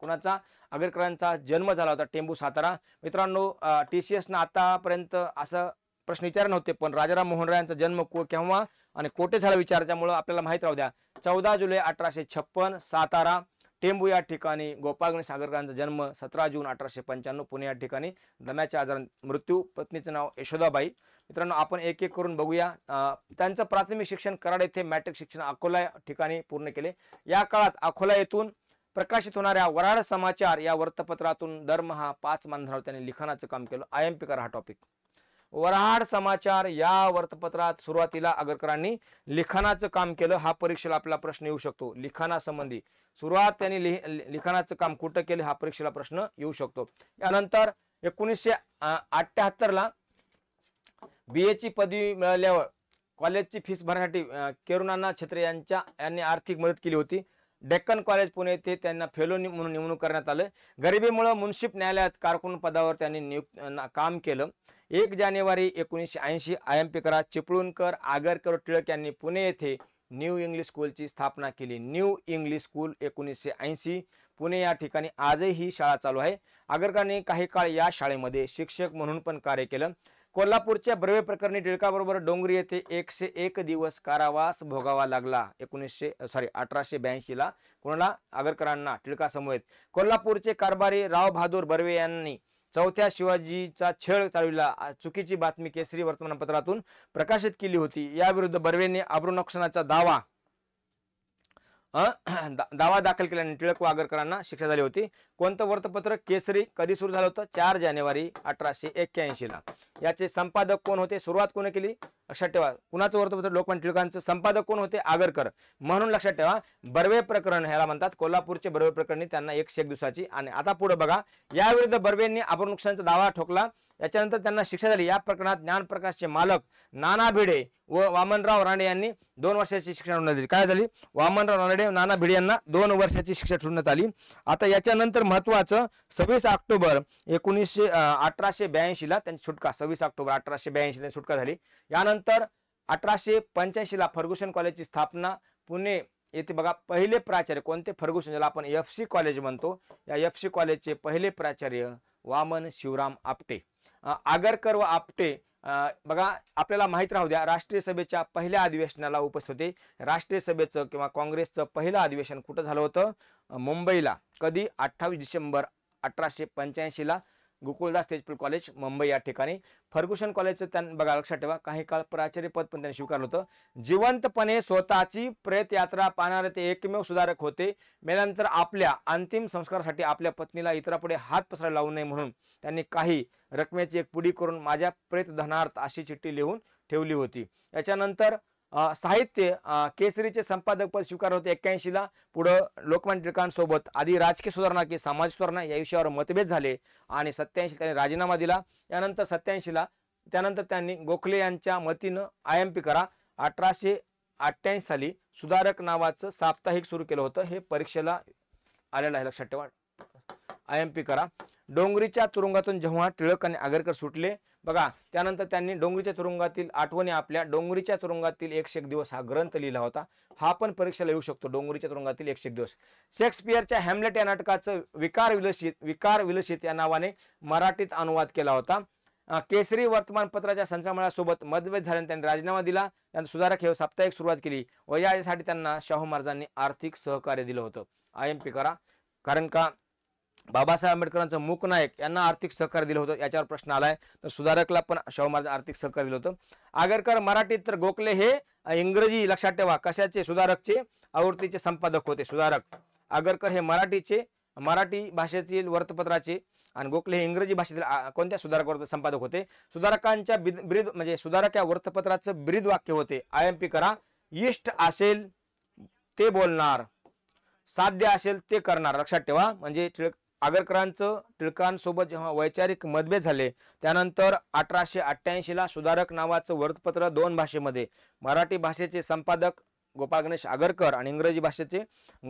कुणाचा आगरकरांचा जन्म झाला होता टेंबू सातारा मित्रांनो टी सी एसनं आतापर्यंत असं प्रश्न विचार नव्हते पण राजाराम मोहनरायांचा यांचा जन्म को केव्हा आणि कोठे झाला विचारल्यामुळं आपल्याला माहीत राहू द्या चौदा जुलै अठराशे छप्पन सातारा टेंबू या ठिकाणी गोपाळ सागरकरांचा जन्म सतरा जून अठराशे पंच्याण्णव पुणे या ठिकाणी दम्याच्या आजार मृत्यू पत्नीचं नाव यशोदाबाई मित्रांनो आपण एक एक करून बघूया त्यांचं प्राथमिक शिक्षण कराड येथे मॅट्रिक शिक्षण अकोला ठिकाणी पूर्ण केले या काळात अकोला येथून प्रकाशित होणाऱ्या वराड समाचार या वृत्तपत्रातून दरमहा पाच मानधनावर त्यांनी लिखाणाचं काम केलं आय एम हा टॉपिक वराड समाचार या वृत्तपत्रात सुरुवातीला आगरकरांनी लिखाणाचं काम केलं हा परीक्षेला आपला प्रश्न येऊ शकतो लिखाणासंबंधी सुरुवात त्यांनी लिह लिखाणाचं काम कुठं केलं हा परीक्षेला प्रश्न येऊ शकतो यानंतर एकोणीसशे ला बी एची पदवी मिळाल्यावर कॉलेजची फीस भरण्यासाठी केरुणाना छत्रे यांच्या यांनी आर्थिक मदत केली होती डेक्कन कॉलेज पुणे येथे त्यांना फेलो म्हणून नेमणूक करण्यात आलं गरिबीमुळे मुन्शिप न्यायालयात कारकुन पदावर त्यांनी नियुक्त काम केलं एक जानेवारी एकोणीसशे ऐंशी आयंपीकरात चिपळूणकर आगरकर टिळक यांनी पुणे येथे न्यू इंग्लिश स्कूलची स्थापना केली न्यू इंग्लिश स्कूल एकोणीसशे ऐंशी पुणे या ठिकाणी आजही ही शाळा चालू आहे आगरकरांनी काही काळ या शाळेमध्ये शिक्षक म्हणून पण कार्य केलं कोल्हापूरच्या बर्वे प्रकरणी टिळकाबरोबर डोंगरी येथे एकशे एक दिवस कारावास भोगावा लागला एकोणीसशे सॉरी अठराशे ब्याऐंशीला कोणाला आगरकरांना टिळकासमवेत कोल्हापूरचे कारभारी राव बहादूर बर्वे यांनी चौथ्या शिवाजीचा छळ चालविला चुकीची बातमी केसरी वर्तमानपत्रातून प्रकाशित केली होती याविरुद्ध बर्वेने आब्रुनक्षणाचा दावा दावा दाखल केल्याने टिळक वागरकरांना शिक्षा झाली होती कोणतं वृत्तपत्र केसरी कधी सुरू झालं होतं चार जानेवारी अठराशे ला याचे संपादक कोण होते सुरुवात कोणी केली लक्षात ठेवा कुणाचं वृत्तपत्र लोकमान्य टिळकांचं संपादक कोण होते आगरकर म्हणून लक्षात ठेवा बर्वे प्रकरण ह्याला म्हणतात कोल्हापूरचे बर्वे प्रकरणी त्यांना एक शेक दिवसाची आणि आता पुढे बघा याविरुद्ध बर्वेंनी आपण नुकसानचा दावा ठोकला याच्यानंतर त्यांना शिक्षा झाली या प्रकरणात ज्ञानप्रकाशचे मालक नाना भिडे व वामनराव राणे यांनी दोन वर्षाची शिक्षा ठेवण्यात आली काय झाली वामनराव राणे नाना भिडे यांना दोन वर्षाची शिक्षा ठेवण्यात आली आता याच्यानंतर महत्वाचं सव्वीस ऑक्टोबर एकोणीसशे अठराशे ब्याऐंशीला त्यांची सुटका सव्वीस ऑक्टोबर अठराशे ब्याऐंशीला सुटका झाली यानंतर अठराशे पंच्याऐंशीला फर्गुसन कॉलेजची स्थापना पुणे येथे बघा पहिले प्राचार्य कोणते फर्गुसन ज्याला आपण एफ सी कॉलेज म्हणतो या एफ सी कॉलेजचे पहिले प्राचार्य वामन शिवराम आपटे आगरकर व आपटे बघा आपल्याला माहीत राहू द्या राष्ट्रीय सभेच्या पहिल्या अधिवेशनाला उपस्थित होते राष्ट्रीय सभेचं किंवा काँग्रेसचं पहिलं अधिवेशन कुठं झालं होतं मुंबईला कधी अठ्ठावीस डिसेंबर अठराशे पंच्याऐंशीला गोकुळदास तेजपूल कॉलेज मुंबई या ठिकाणी फर्ग्युशन कॉलेजचं त्यांना बघा लक्षात ठेवा काही काळ प्राचार्यपद पण त्यांनी स्वीकारलं होतं जिवंतपणे स्वतःची प्रेतयात्रा पाहणारे ते एकमेव सुधारक होते मेल्यानंतर आपल्या अंतिम संस्कारासाठी आपल्या पत्नीला इतरापुढे हात पसरायला लावू नये म्हणून त्यांनी काही रकमेची एक पुडी करून माझ्या प्रेतधनार्थ अशी चिठ्ठी लिहून ठेवली होती याच्यानंतर साहित्य केसरीचे संपादक पद स्वीकार होते एक्क्याऐंशीला पुढं लोकमान्य टिळकांसोबत आधी राजकीय सुधारणा की सामाजिक सुधारणा या विषयावर मतभेद झाले आणि सत्याऐंशी त्यांनी राजीनामा दिला यानंतर सत्याऐंशीला त्यानंतर त्यांनी गोखले यांच्या मतीनं आय एम पी करा अठराशे अठ्ठ्याऐंशी साली सुधारक नावाचं साप्ताहिक सुरू केलं होतं हे परीक्षेला आलेलं आहे लक्षात ठेवा आय एम पी करा डोंगरीच्या तुरुंगातून जेव्हा टिळक आणि आगरकर सुटले बघा त्यानंतर त्यांनी डोंगरीच्या तुरुंगातील आठवणी आपल्या डोंगरीच्या तुरुंगातील एकशे दिवस हा ग्रंथ लिहिला होता हा पण परीक्षेला येऊ शकतो डोंगरीच्या तुरुंगातील एकशेक दिवस शेक्सपियरच्या हॅमलेट या नाटकाचं विकार विलसित विकार विलसित या नावाने मराठीत अनुवाद केला होता केसरी वर्तमानपत्राच्या संचालनासोबत मतभेद झाल्याने त्यांनी राजीनामा दिला त्यांनी सुधारक हे साप्ताहिक सुरुवात केली व यासाठी त्यांना शाहू महाराजांनी आर्थिक सहकार्य दिलं होतं आय एम पी करा कारण का बाबासाहेब आंबेडकरांचं नायक यांना आर्थिक सहकार्य दिलं होतं याच्यावर प्रश्न आलाय तर सुधारकला पण शाहू महाराज आर्थिक सहकार्य दिलं होतं आगरकर मराठीत तर गोखले हे इंग्रजी लक्षात ठेवा कशाचे सुधारकचे आवृत्तीचे संपादक होते सुधारक आगरकर हे मराठीचे मराठी भाषेतील वृत्तपत्राचे आणि गोखले हे इंग्रजी भाषेतील कोणत्या सुधारक वर्त संपादक होते सुधारकांच्या ब्रिद म्हणजे सुधारक या वृत्तपत्राचं ब्रिद वाक्य होते आय एम पी करा इष्ट असेल ते बोलणार साध्य असेल ते करणार लक्षात ठेवा म्हणजे टिळक आगरकरांचं टिळकांसोबत जेव्हा वैचारिक मतभेद झाले त्यानंतर अठराशे अठ्ठ्याऐंशीला सुधारक नावाचं वृत्तपत्र दोन भाषेमध्ये मराठी भाषेचे संपादक गोपाळ आगरकर आणि इंग्रजी भाषेचे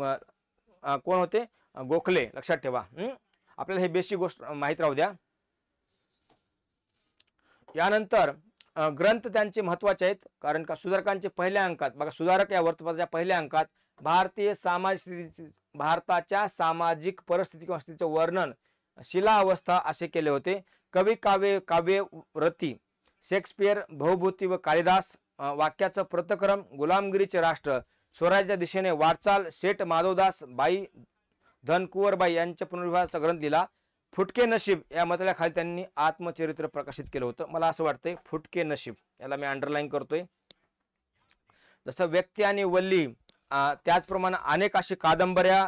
कोण होते गोखले लक्षात ठेवा आपल्याला हे बेसिक गोष्ट माहीत राहू द्या यानंतर ग्रंथ त्यांचे महत्वाचे आहेत कारण का सुधारकांचे पहिल्या अंकात बघा सुधारक या वृत्तपत्राच्या पहिल्या अंकात भारतीय सामाजिक स्थिती भारताच्या सामाजिक परिस्थिती किंवा स्थितीचं वर्णन शिलावस्था असे केले होते कवी काव्य व्रती शेक्सपियर बहुभूती व कालिदास वाक्याचं प्रतक्रम गुलामगिरीचे राष्ट्र स्वराज्याच्या दिशेने वाटचाल शेठ माधवदास बाई धनकुवरबाई यांच्या पुनर्विवाहाचा ग्रंथ दिला फुटके नशीब या खाली त्यांनी आत्मचरित्र प्रकाशित केलं होतं मला असं वाटतंय फुटके नशीब याला मी अंडरलाईन करतोय जसं व्यक्ती आणि वल्ली त्याचप्रमाणे अनेक अशी कादंबऱ्या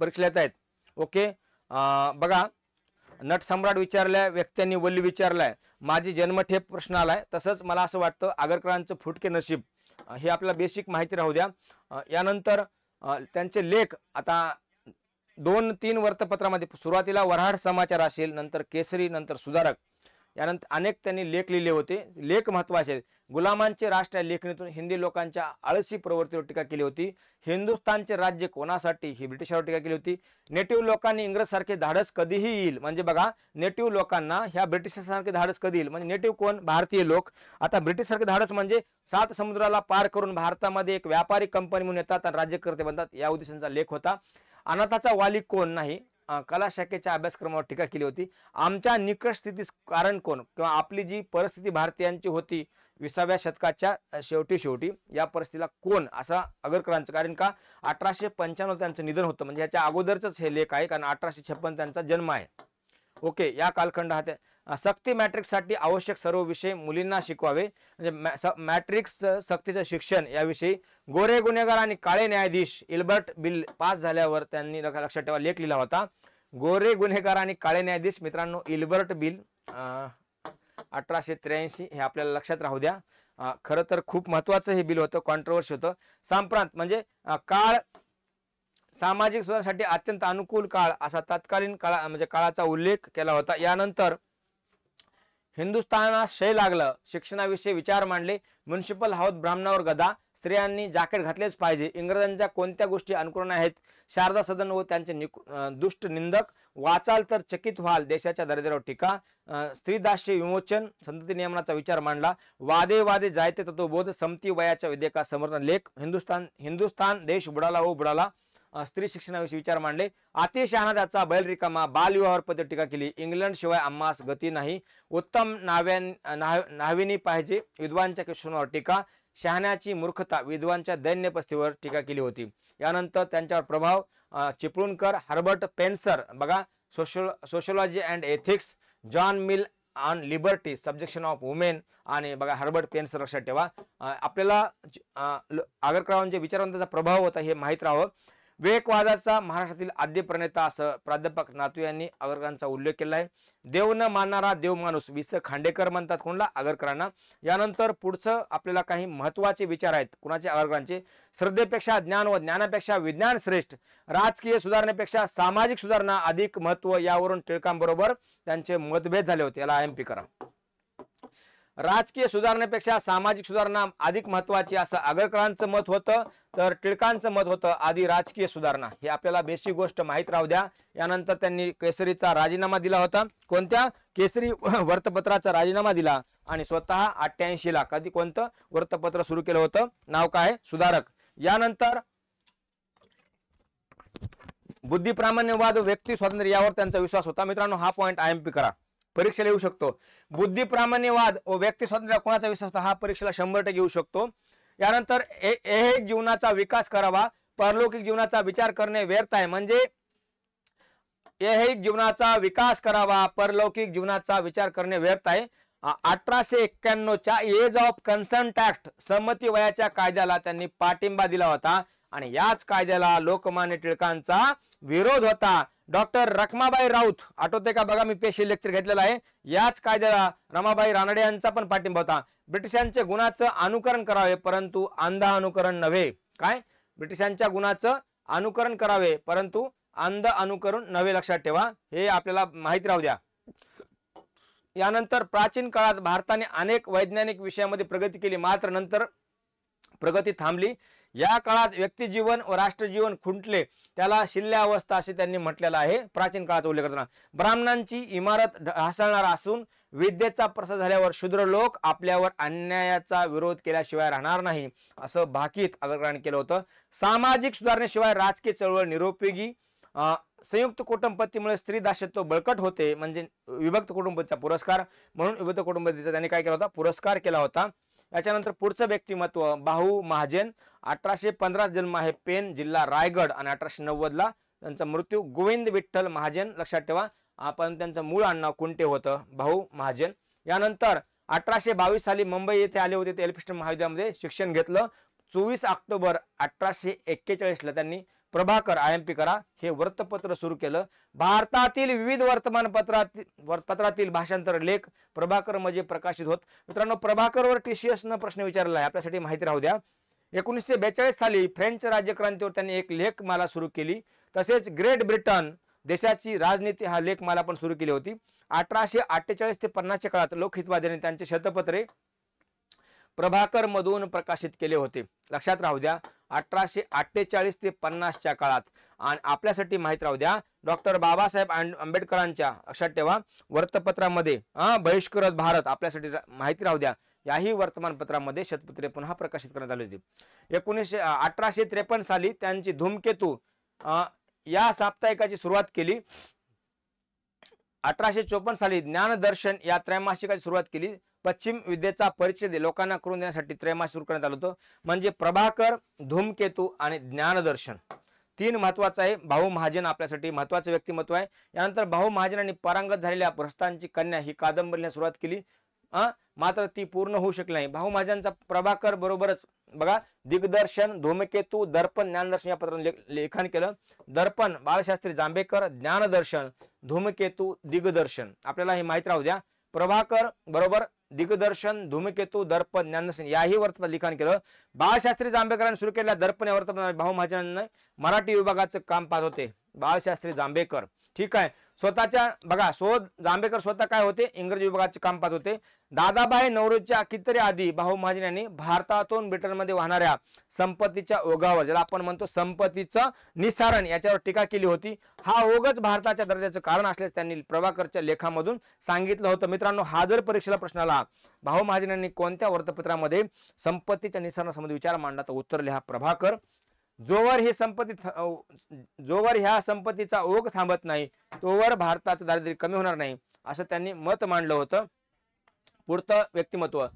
परीक्षेत आहेत ओके बघा नटसम्राट विचारल्या व्यक्त्यांनी वल्ली विचारलाय माझी जन्मठेप प्रश्न आलाय तसंच मला असं वाटतं आगरकरांचं फुटके नशीब हे आपल्याला बेसिक माहिती राहू द्या यानंतर त्यांचे लेख आता दोन तीन वर्तपत्रामध्ये सुरुवातीला वराड समाचार असेल नंतर केसरी नंतर सुधारक यानंतर अनेक त्यांनी लेख लिहिले होते लेख महत्त्वाचे आहेत गुलामांचे राष्ट्र या लेखणीतून हिंदी लोकांच्या आळसी प्रवृत्तीवर टीका केली होती हिंदुस्थानचे राज्य कोणासाठी ही ब्रिटिशावर टीका केली होती नेटिव्ह लोकांनी इंग्रजसारखे धाडस कधीही येईल म्हणजे बघा नेटिव्ह लोकांना ह्या ब्रिटिशसारखे धाडस कधी येईल म्हणजे नेटिव्ह कोण भारतीय लोक आता ब्रिटिशसारखे धाडस म्हणजे सात समुद्राला पार करून भारतामध्ये एक व्यापारी कंपनी म्हणून येतात आणि राज्यकर्ते बनतात या उद्देशांचा लेख होता अनाथाचा वाली कोण नाही कला शाखेच्या अभ्यासक्रमावर टीका केली होती आमच्या निकट स्थितीस कारण कोण किंवा आपली जी परिस्थिती भारतीयांची होती विसाव्या शतकाच्या शेवटी शेवटी या परिस्थितीला कोण असा अगरकरांचं कारण का अठराशे पंच्याण्णव त्यांचं निधन होतं म्हणजे याच्या अगोदरच हे लेख आहे कारण अठराशे छप्पन त्यांचा जन्म आहे ओके या कालखंड हा सक्ती मॅट्रिक्ससाठी आवश्यक सर्व विषय मुलींना शिकवावे म्हणजे मॅट्रिक्स सक्तीचं शिक्षण याविषयी गोरे गुन्हेगार आणि काळे न्यायाधीश इल्बर्ट बिल पास झाल्यावर त्यांनी लक्षात ठेवा लेख लिहिला होता गोरे गुन्हेगार आणि काळे न्यायाधीश मित्रांनो इल्बर्ट बिल अठराशे त्र्याऐंशी हे आपल्याला लक्षात राहू द्या खरं तर खूप महत्वाचं हे बिल होतं कॉन्ट्रोवर्सी होतं सांप्रांत म्हणजे काळ सामाजिक सुधारणासाठी अत्यंत अनुकूल काळ असा तत्कालीन काळा म्हणजे काळाचा उल्लेख केला होता यानंतर हिंदुस्थानास शय लागलं शिक्षणाविषयी विचार मांडले म्युन्सिपल हाऊस ब्राह्मणावर गदा स्त्रियांनी जाकेट घातलेच पाहिजे इंग्रजांच्या कोणत्या गोष्टी अनुकरण आहेत शारदा सदन व त्यांचे दुष्ट निंदक वाचाल तर चकित व्हाल देशाच्या दर्जावर टीका स्त्रीदास्य विमोचन संतती नियमनाचा विचार मांडला वादे वादे जायते तत्वबोध समती वयाच्या विधेयका समर्थन लेख हिंदुस्थान हिंदुस्थान देश बुडाला व हो बुडाला स्त्री शिक्षणाविषयी विचार मांडले अतिशहाणा त्याचा बैल रिकामा बालविवाहावर पद टीका केली इंग्लंड शिवाय आम्हास गती नाही उत्तम नाव्यान नाविनी पाहिजे विद्वांच्या क्वेश्चनवर टीका शहाण्याची मूर्खता विद्वांच्या दैन्यपस्तीवर टीका केली होती यानंतर त्यांच्यावर प्रभाव चिपळूणकर हर्बर्ट पेन्सर बघा social sociology and ethics John Mill on liberty subjection of women आणि बघा हर्बर्ट पेन्सर लक्षात ठेवा आपल्याला आगरकरांचे विचारवंताचा प्रभाव होता हे माहीत राहावं वेकवादाचा महाराष्ट्रातील आद्य प्रणेता असं प्राध्यापक नातू यांनी आगरकरांचा उल्लेख केला आहे देव न मानणारा देव माणूस स खांडेकर म्हणतात कोणला आगरकरांना यानंतर पुढचं आपल्याला काही महत्त्वाचे विचार आहेत कुणाचे आगरकरांचे श्रद्धेपेक्षा ज्ञान व ज्ञानापेक्षा विज्ञान श्रेष्ठ राजकीय सुधारणेपेक्षा सामाजिक सुधारणा अधिक महत्व यावरून टिळकांबरोबर त्यांचे मतभेद झाले होते याला आय करा राजकीय सुधारणेपेक्षा सामाजिक सुधारणा अधिक महत्वाची असं आगरकरांचं मत होतं तर टिळकांचं मत होतं आधी राजकीय सुधारणा हे आपल्याला बेसिक गोष्ट माहीत राहू द्या यानंतर त्यांनी केसरीचा राजीनामा दिला होता कोणत्या केसरी वृत्तपत्राचा राजीनामा दिला आणि स्वतः अठ्ठ्याऐंशीला कधी कोणतं वृत्तपत्र सुरू केलं होतं नाव काय सुधारक यानंतर बुद्धिप्रामाण्यवाद व्यक्ती स्वातंत्र्य यावर त्यांचा विश्वास होता मित्रांनो हा पॉईंट आय करा परीक्षा येऊ शकतो बुद्धी प्रामाण्यवाद व व्यक्ती स्वातंत्र्य कोणाचा विश्वास हा परीक्षेला शंभर टक्के येऊ शकतो यानंतर ऐहिक जीवनाचा विकास करावा परलौकिक जीवनाचा विचार करणे व्यर्थ आहे म्हणजे ऐहिक जीवनाचा विकास करावा परलौकिक जीवनाचा विचार करणे व्यर्थ आहे अठराशे एक्क्याण्णवच्या एज ऑफ कन्सर्ट ऍक्ट संमती वयाच्या कायद्याला त्यांनी पाठिंबा दिला होता आणि याच कायद्याला लोकमान्य टिळकांचा विरोध होता डॉक्टर रखमाबाई राऊत आठवते का बघा मी पेशी लेक्चर घेतलेला आहे याच कायद्याला रमाबाई रानडे यांचा पण पाठिंबा होता ब्रिटिशांच्या गुणाचं अनुकरण करावे परंतु अंधा अनुकरण नव्हे काय ब्रिटिशांच्या गुणाचं अनुकरण करावे परंतु अंध अनुकरण नव्हे लक्षात ठेवा हे आपल्याला माहित राहू द्या यानंतर प्राचीन काळात भारताने अनेक वैज्ञानिक विषयामध्ये प्रगती केली मात्र नंतर प्रगती थांबली या काळात व्यक्तिजीवन व राष्ट्रजीवन खुंटले त्याला शिल्ल्या अवस्था असे त्यांनी म्हटलेलं आहे प्राचीन काळाचा उल्लेख करताना ब्राह्मणांची इमारत ढासळणार असून विद्येचा प्रसार झाल्यावर शूद्र लोक आपल्यावर अन्यायाचा विरोध केल्याशिवाय राहणार नाही असं भाकीत अग्रग्रहण केलं होतं सामाजिक सुधारणेशिवाय राजकीय चळवळ निरुपयोगी संयुक्त कुटुंबपतीमुळे स्त्री दाशत्व बळकट होते म्हणजे विभक्त कुटुंबचा पुरस्कार म्हणून विभक्त कुटुंबतीचा त्यांनी काय केला होता पुरस्कार केला होता याच्यानंतर पुढचं व्यक्तिमत्व बाहू महाजन अठराशे पंधरा जन्म आहे पेन जिल्हा रायगड आणि अठराशे नव्वदला त्यांचा मृत्यू गोविंद विठ्ठल महाजन लक्षात ठेवा आपण त्यांचं मूळ आडनाव कुंटे होतं भाऊ महाजन यानंतर अठराशे बावीस साली मुंबई येथे आले होते ते एलफिस्टन महाविद्यालयामध्ये शिक्षण घेतलं चोवीस ऑक्टोबर अठराशे एक्केचाळीसला त्यांनी प्रभाकर आय एम पी करा हे वृत्तपत्र सुरू केलं भारतातील विविध वर्तमानपत्रातील वर्तपत्रातील भाषांतर लेख प्रभाकर मध्ये प्रकाशित होत मित्रांनो प्रभाकरवर टी सी एसनं प्रश्न विचारला आहे आपल्यासाठी माहिती राहू द्या एकोणीसशे बेचाळीस साली फ्रेंच राज्यक्रांतीवर त्यांनी एक लेखमाला सुरू केली तसेच ग्रेट ब्रिटन देशाची राजनीती हा लेखमाला पण सुरू केली होती अठराशे अठ्ठेचाळीस ते पन्नासच्या काळात लोकहितवाद्यांनी त्यांचे शतपत्रे प्रभाकर मधून प्रकाशित केले होते लक्षात राहू द्या अठराशे अठ्ठेचाळीस ते पन्नासच्या काळात आणि आपल्यासाठी माहीत राहू द्या डॉक्टर बाबासाहेब आंबेडकरांच्या लक्षात ठेवा वृत्तपत्रामध्ये बहिष्कृत भारत आपल्यासाठी माहिती राहू द्या याही वर्तमानपत्रामध्ये शतपत्रे पुन्हा प्रकाशित करण्यात आली होती एकोणीसशे अठराशे त्रेपन्न साली त्यांची धूमकेतू या साप्ताहिकाची सुरुवात केली अठराशे चोपन्न साली ज्ञानदर्शन या त्रैमासिकाची सुरुवात केली पश्चिम विद्येचा परिचय लोकांना करून देण्यासाठी त्रैमासिक सुरू करण्यात आलं होतं म्हणजे प्रभाकर धूमकेतू आणि ज्ञानदर्शन तीन महत्वाचं आहे भाऊ महाजन आपल्यासाठी महत्वाचं व्यक्तिमत्व आहे यानंतर भाऊ महाजन आणि पारंगत झालेल्या भ्रष्टांची कन्या ही कादंबरीने सुरुवात केली मात्र ती पूर्ण होऊ शकली नाही भाऊ महाजनचा प्रभाकर बरोबरच बघा दिग्दर्शन धूमकेतू दर्पण ज्ञानदर्शन या पत्रात लेखन केलं दर्पण बाळशास्त्री जांभेकर ज्ञानदर्शन धूमकेतू दिग्दर्शन आपल्याला हे माहीत राहू द्या प्रभाकर बरोबर दिग्दर्शन धूमकेतू दर्पण ज्ञानदर्शन याही वर्तमान लिखाण केलं बाळशास्त्री जांभेकरांनी सुरू केलेल्या दर्पण या वर्तमान भाऊ महाजनांना मराठी विभागाचं काम पाहत होते बाळशास्त्री जांभेकर ठीक आहे स्वतःच्या बघा शोध जांभेकर स्वतः काय होते इंग्रजी विभागाचे काम होते दादाबाई नवरोच्या कितीतरी आधी भाऊ महाजन यांनी भारतातून ब्रिटनमध्ये वाहणाऱ्या संपत्तीच्या ओघावर ज्याला आपण म्हणतो संपत्तीचं निसारण याच्यावर टीका केली होती हा ओघच भारताच्या दर्जाचं कारण असल्याचं त्यांनी प्रभाकरच्या लेखामधून सांगितलं होतं मित्रांनो हा जर परीक्षेला प्रश्न आला भाऊ महाजन यांनी कोणत्या वृत्तपत्रामध्ये संपत्तीच्या निसरणासंबंधी विचार मांडला तर उत्तर लिहा प्रभाकर जोवर ही संपत्ती जोवर ह्या संपत्तीचा ओघ थांबत नाही तोवर भारताचं दारिद्र्य कमी होणार नाही असं त्यांनी मत मांडलं होतं पुढतं व्यक्तिमत्व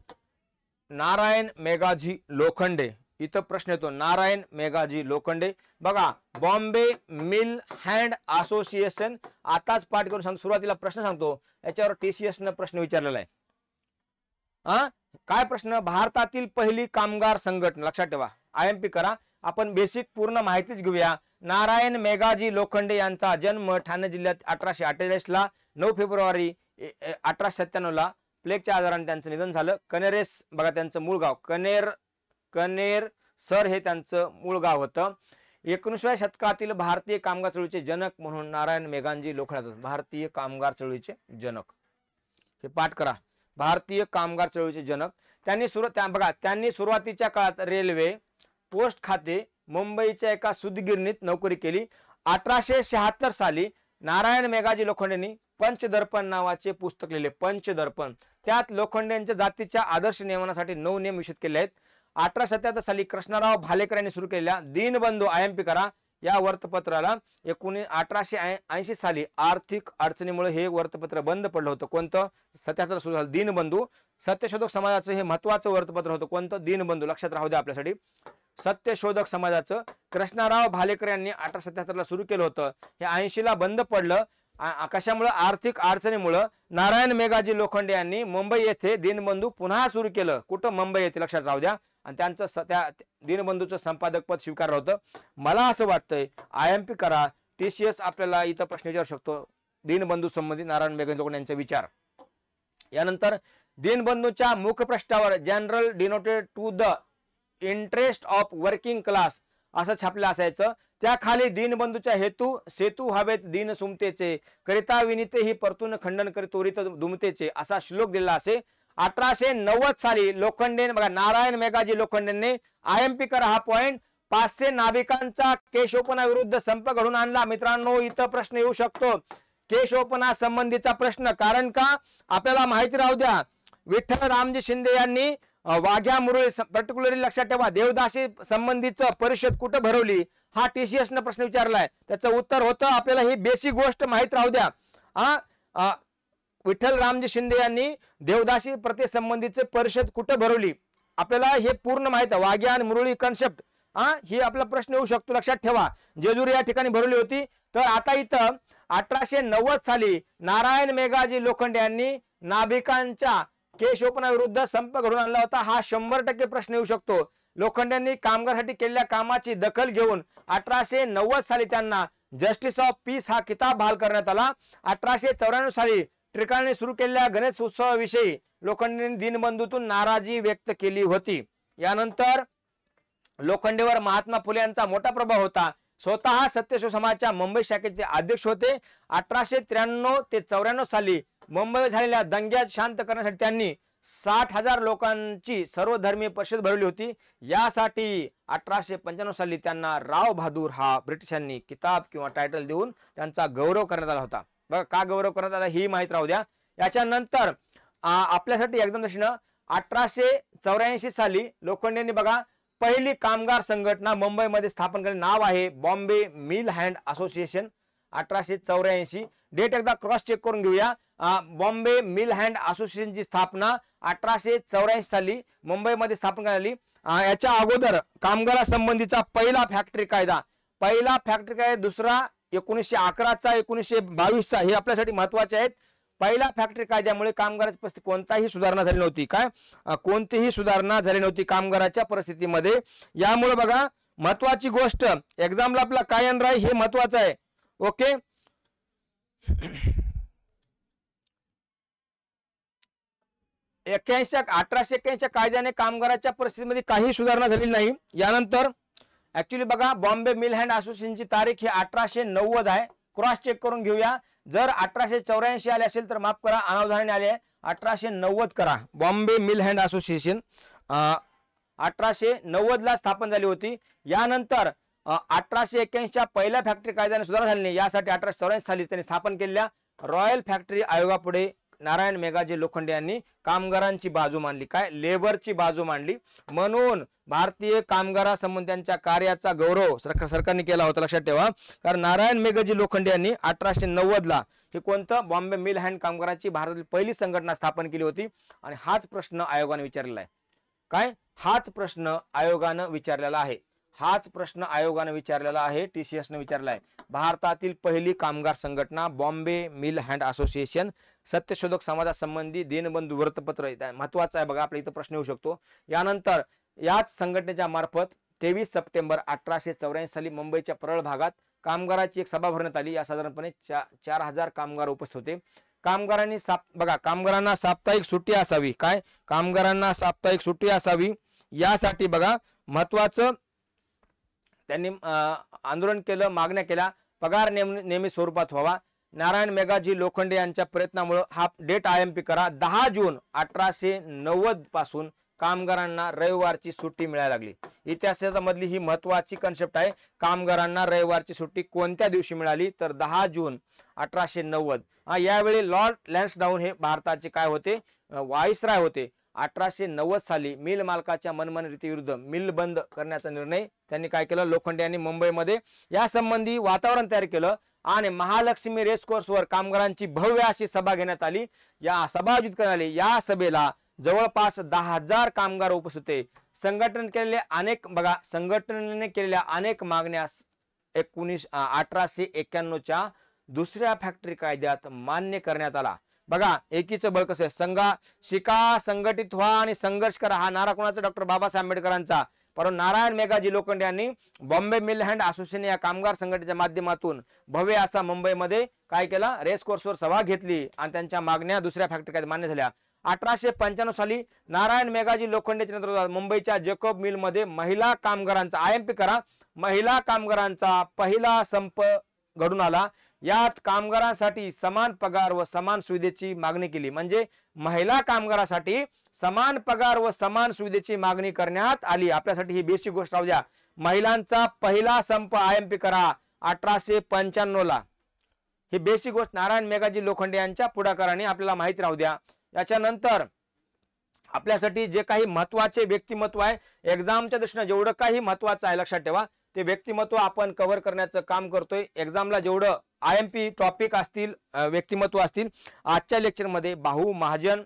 नारायण मेघाजी लोखंडे इथं प्रश्न येतो नारायण मेघाजी लोखंडे बघा बॉम्बे मिल हँड असोसिएशन आताच पाठ करून सांग सुरुवातीला प्रश्न सांगतो याच्यावर टीसीएस न प्रश्न विचारलेला आहे हा काय प्रश्न भारतातील पहिली कामगार संघटना लक्षात ठेवा आय एम पी करा आपण बेसिक पूर्ण माहितीच घेऊया नारायण मेघाजी लोखंडे यांचा जन्म ठाणे जिल्ह्यात अठराशे ला नऊ फेब्रुवारी अठराशे सत्त्याण्णवला प्लेगच्या आजाराने त्यांचं निधन झालं कनेरेस बघा त्यांचं मूळ गाव कनेर कनेर सर हे त्यांचं मूळ गाव होतं एकोणीसव्या शतकातील भारतीय कामगार चळवळीचे जनक म्हणून नारायण मेघांजी लोखंड भारतीय कामगार चळवळीचे जनक हे पाठ करा भारतीय कामगार चळवळीचे जनक त्यांनी सुरु त्या बघा त्यांनी सुरुवातीच्या काळात रेल्वे पोस्ट खाते मुंबईच्या एका सुदगिरणीत नोकरी केली अठराशे शहात्तर साली नारायण मेघाजी लोखंडेंनी पंचदर्पण नावाचे पुस्तक लिहिले पंचदर्पण त्यात लोखंडेंच्या जातीच्या आदर्श नियमनासाठी नऊ नियम विषित केले आहेत अठराशे सत्याहत्तर साली कृष्णराव भालेकर यांनी सुरू केलेल्या दीनबंधू आयएमपी करा या वर्तपत्राला एकोणी अठराशे ऐंशी साली आर्थिक अडचणीमुळे हे वर्तपत्र बंद पडलं होतं कोणतं सत्याहत्तर सुरू झालं दिनबंधू सत्यशोधक समाजाचं हे महत्वाचं वर्तपत्र होतं कोणतं दिनबंधू लक्षात राहू द्या आपल्यासाठी सत्यशोधक समाजाचं कृष्णाराव भालेकर यांनी अठराशे सत्याहत्तरला सुरू केलं होतं हे ऐंशीला बंद पडलं कशामुळं आर्थिक अडचणीमुळं नारायण मेघाजी लोखंडे यांनी मुंबई येथे दिनबंधू पुन्हा सुरू केलं कुठं मुंबई येथे लक्षात राहू द्या आणि त्यांचं स त्या दिनबंधूचं संपादकपद स्वीकारलं होतं मला असं वाटतंय आय एम पी करा टी सी एस आपल्याला इथं प्रश्न विचारू शकतो दिनबंधू संबंधित नारायण मेघन यांचा विचार यानंतर दिनबंधूच्या मुखपृष्ठावर general denoted to the interest of working class असं छापलं असायचं त्याखाली दिनबंधूच्या हेतू सेतू हवेत दिन सुमतेचे करिता विनिते ही परतून खंडन करीत त्वरित दुमतेचे असा श्लोक दिला असे अठराशे नव्वद साली लोखंडे बघा नारायण मेघाजी लोखंडेंनी आय एम पी कर हा पॉइंट पाचशे केशोपना विरुद्ध संप घडून आणला मित्रांनो इथं प्रश्न येऊ शकतो केशोपना संबंधीचा प्रश्न कारण का आपल्याला माहिती राहू द्या विठ्ठल रामजी शिंदे यांनी वाघ्या मुरळी पर्टिक्युलरली लक्षात ठेवा देवदासी संबंधीचं परिषद कुठं भरवली हा टीसीएस न प्रश्न विचारलाय त्याचं उत्तर होतं आपल्याला ही बेसिक गोष्ट माहीत राहू द्या हा विठ्ठल रामजी शिंदे यांनी देवदासी प्रतिसंबंधीचे परिषद कुठं भरवली आपल्याला हे पूर्ण माहित आहे वाघ्या आणि मुरळी कॉन्सेप्ट हा ही आपला प्रश्न येऊ शकतो लक्षात ठेवा जेजुरी या ठिकाणी भरवली होती तर आता इथं अठराशे नव्वद साली नारायण मेघाजी लोखंडे यांनी नाभिकांच्या केशोपणाविरुद्ध संप घडून आणला होता हा शंभर टक्के प्रश्न येऊ शकतो यांनी कामगारसाठी केलेल्या कामाची दखल घेऊन अठराशे नव्वद साली त्यांना जस्टिस ऑफ पीस हा किताब बहाल करण्यात आला अठराशे चौऱ्याण्णव साली टिळकांनी सुरू केलेल्या गणेश उत्सवाविषयी लोखंडेने दिनबंधूतून नाराजी व्यक्त केली होती यानंतर लोखंडेवर महात्मा फुले यांचा मोठा प्रभाव होता स्वतः सत्यशिव समाजच्या मुंबई शाखेचे अध्यक्ष होते अठराशे त्र्याण्णव ते चौऱ्याण्णव साली मुंबईवर झालेल्या दंग्यात शांत करण्यासाठी त्यांनी साठ हजार लोकांची सर्वधर्मीय परिषद भरवली होती यासाठी अठराशे पंच्याण्णव साली त्यांना राव बहादूर हा ब्रिटिशांनी किताब किंवा टायटल देऊन त्यांचा गौरव करण्यात आला होता बघा का गौरव करण्यात आला ही माहीत राहू द्या याच्यानंतर आपल्यासाठी एकदम प्रश्न अठराशे चौऱ्याऐंशी साली लोखंडेंनी बघा पहिली कामगार संघटना मुंबईमध्ये स्थापन केले नाव आहे बॉम्बे मिल हँड असोसिएशन अठराशे चौऱ्याऐंशी डेट एकदा क्रॉस चेक करून घेऊया बॉम्बे मिल हँड असोसिएशनची स्थापना अठराशे चौऱ्याऐंशी साली मुंबईमध्ये स्थापन करण्यात आली याच्या अगोदर कामगारासंबंधीचा पहिला फॅक्टरी कायदा पहिला फॅक्टरी कायदा दुसरा एकोणीसशे अकराचा एकोणीसशे बावीसचा हे आपल्यासाठी महत्वाचे आहेत पहिला फॅक्टरी कायद्यामुळे कामगाराची परिस्थिती कोणताही सुधारणा झाली नव्हती काय कोणतीही सुधारणा झाली नव्हती कामगाराच्या परिस्थितीमध्ये यामुळे बघा महत्वाची गोष्ट एक्झामला आपला काय राय हे महत्वाचं आहे ओके एक्क्याऐंशी अठराशे एक्क्याऐंशी कायद्याने कामगाराच्या परिस्थितीमध्ये काही सुधारणा झाली नाही यानंतर ऍक्च्युली बघा बॉम्बे मिल हँड असोसिएशनची तारीख ही अठराशे नव्वद आहे क्रॉस चेक करून घेऊया जर अठराशे चौऱ्याऐंशी आले असेल तर माफ करा अनावधारण आले अठराशे नव्वद करा बॉम्बे मिल हँड असोसिएशन अठराशे नव्वदला स्थापन झाली होती यानंतर अठराशे एक्क्याऐंशीच्या पहिल्या फॅक्टरी कायद्याने सुधारणा झाली नाही यासाठी अठराशे चौऱ्याऐंशी साली त्यांनी स्थापन केलेल्या रॉयल फॅक्टरी आयोगापुढे नारायण मेघाजी लोखंडे यांनी कामगारांची बाजू मांडली काय लेबरची बाजू मांडली म्हणून भारतीय कामगारासंबंध्यांच्या कार्याचा गौरव सरकार सरकारने केला होता लक्षात ठेवा कारण नारायण मेघाजी लोखंडे यांनी अठराशे नव्वदला हे कोणतं बॉम्बे मिल हँड कामगारांची भारतातील पहिली संघटना स्थापन केली होती आणि हाच प्रश्न आयोगाने विचारलेला आहे काय हाच प्रश्न आयोगानं विचारलेला आहे हाच प्रश्न आयोगानं विचारलेला आहे टी सी एसनं विचारला आहे भारतातील पहिली कामगार संघटना बॉम्बे मिल हँड असोसिएशन सत्यशोधक समाजासंबंधी देनबंधू वृत्तपत्र महत्वाचं आहे बघा आपल्या इथं प्रश्न येऊ शकतो यानंतर याच संघटनेच्या मार्फत तेवीस सप्टेंबर अठराशे चौऱ्याऐंशी साली मुंबईच्या परळ भागात कामगारांची एक सभा भरण्यात आली या साधारणपणे चार हजार कामगार उपस्थित होते कामगारांनी साप बघा कामगारांना साप्ताहिक सुट्टी असावी काय कामगारांना साप्ताहिक सुट्टी असावी यासाठी बघा महत्वाचं त्यांनी आंदोलन केलं मागण्या केल्या पगार नेम नेहमी स्वरूपात व्हावा नारायण मेघाजी लोखंडे यांच्या प्रयत्नामुळे हा डेट आय एम पी करा दहा जून अठराशे नव्वद पासून कामगारांना रविवारची सुट्टी मिळायला लागली इतिहासामधली ही महत्वाची कन्सेप्ट आहे कामगारांना रविवारची सुट्टी कोणत्या दिवशी मिळाली तर दहा जून अठराशे नव्वद यावेळी लॉर्ड लँड्सडाऊन हे भारताचे काय होते वाईसराय होते अठराशे नव्वद साली मिल मालकाच्या विरुद्ध मिल बंद करण्याचा निर्णय त्यांनी काय केला लोखंडे यांनी मुंबईमध्ये यासंबंधी वातावरण तयार केलं आणि महालक्ष्मी रेसकोर्सवर कामगारांची भव्य अशी सभा घेण्यात आली या सभा आयोजित करण्यात आली या सभेला जवळपास दहा हजार कामगार उपस्थित होते संघटन केलेले अनेक बघा संघटनेने केलेल्या अनेक मागण्या एकोणीस अठराशे एक्याण्णवच्या दुसऱ्या फॅक्टरी कायद्यात मान्य करण्यात आला बघा एकीचं बळ कसं आहे संघा शिका संघटित व्हा आणि संघर्ष करा हा नारा कोणाचा डॉक्टर बाबासाहेब आंबेडकरांचा परंतु नारायण मेघाजी लोखंड यांनी बॉम्बे मिल हँड असोसिएशन या कामगार संघटनेच्या माध्यमातून भव्य असा मुंबईमध्ये काय केला रेस कोर्सवर सभा घेतली आणि त्यांच्या मागण्या दुसऱ्या काय मान्य झाल्या अठराशे पंच्याण्णव साली नारायण मेघाजी लोखंडेच्या नेतृत्वात मुंबईच्या जेकोब मध्ये महिला कामगारांचा आय एम पी करा महिला कामगारांचा पहिला संप घडून आला यात कामगारांसाठी समान पगार व समान सुविधेची मागणी केली म्हणजे महिला कामगारासाठी समान पगार व समान सुविधेची मागणी करण्यात आली आपल्यासाठी ही बेसिक गोष्ट राहू द्या महिलांचा पहिला संप आय एम पी करा अठराशे पंच्याण्णव ला ही बेसिक गोष्ट नारायण मेघाजी लोखंडे यांच्या पुढाकाराने आपल्याला माहित राहू द्या याच्यानंतर आपल्यासाठी जे काही महत्वाचे व्यक्तिमत्व आहे एक्झामच्या दृष्टीनं जेवढं काही महत्वाचं आहे लक्षात ठेवा ते व्यक्तिमत्व आपण कव्हर करण्याचं काम करतोय एक्झामला जेवढं आय एम पी टॉपिक असतील व्यक्तिमत्व असतील आजच्या लेक्चरमध्ये भाऊ महाजन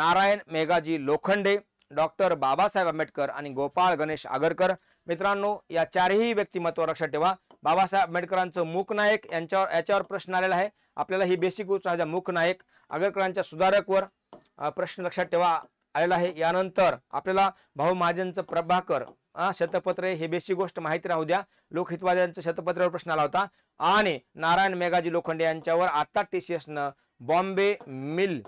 नारायण मेघाजी लोखंडे डॉक्टर बाबासाहेब आंबेडकर आणि गोपाळ गणेश आगरकर मित्रांनो या चारही व्यक्तिमत्व लक्षात ठेवा बाबासाहेब आंबेडकरांचं नायक यांच्यावर याच्यावर प्रश्न आलेला आहे आपल्याला ही बेसिक गोष्ट आहे नायक आगरकरांच्या सुधारकवर प्रश्न लक्षात ठेवा आलेला आहे यानंतर आपल्याला भाऊ महाजनचं प्रभाकर शतपत्र हे बेसिक गोष्ट माहिती राहू द्या लोकहितवाद्यांचा शतपत्रावर प्रश्न आला होता आणि नारायण मेघाजी लोखंडे यांच्यावर आता T C Bombay mill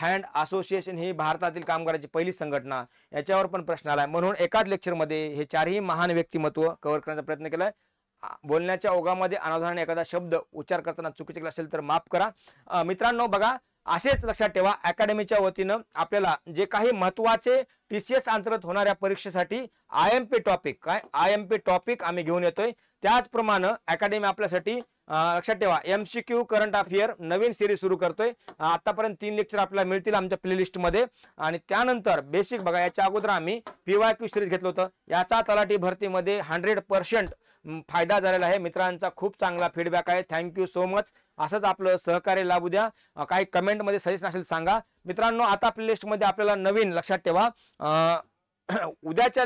hand association ही भारतातील कामगारांची पहिली संघटना याच्यावर पण प्रश्न आला म्हणून एकाच लेक्चरमध्ये हे चारही महान व्यक्तिमत्व कव्हर करण्याचा प्रयत्न केलाय बोलण्याच्या ओघामध्ये अनावधारण एखादा शब्द उच्चार करताना चुकीचे असेल तर माफ करा मित्रांनो बघा असेच लक्षात ठेवा अकॅडमीच्या वतीनं आपल्याला जे काही महत्वाचे टी सी एस अंतर्गत होणाऱ्या परीक्षेसाठी आय एम पी टॉपिक काय आय एम पी टॉपिक आम्ही घेऊन येतोय त्याचप्रमाणे अकॅडमी आपल्यासाठी लक्षात ठेवा M C Q current affair नवीन सिरीज सुरू करतोय आतापर्यंत तीन लेक्चर आपल्याला मिळतील आमच्या प्लेलिस्टमध्ये आणि त्यानंतर बेसिक बघा याच्या अगोदर आम्ही पी वाय क्यू सिरीज घेतलं होतं याचा तलाठी भरतीमध्ये हंड्रेड पर्सेंट फायदा झालेला आहे मित्रांचा खूप चांगला फीडबॅक आहे थँक्यू सो मच असंच आपलं सहकार्य लाभू द्या काही कमेंटमध्ये सजेशन असेल सांगा मित्रांनो आता प्लेलिस्टमध्ये आपल्याला नवीन लक्षात ठेवा उद्याच्या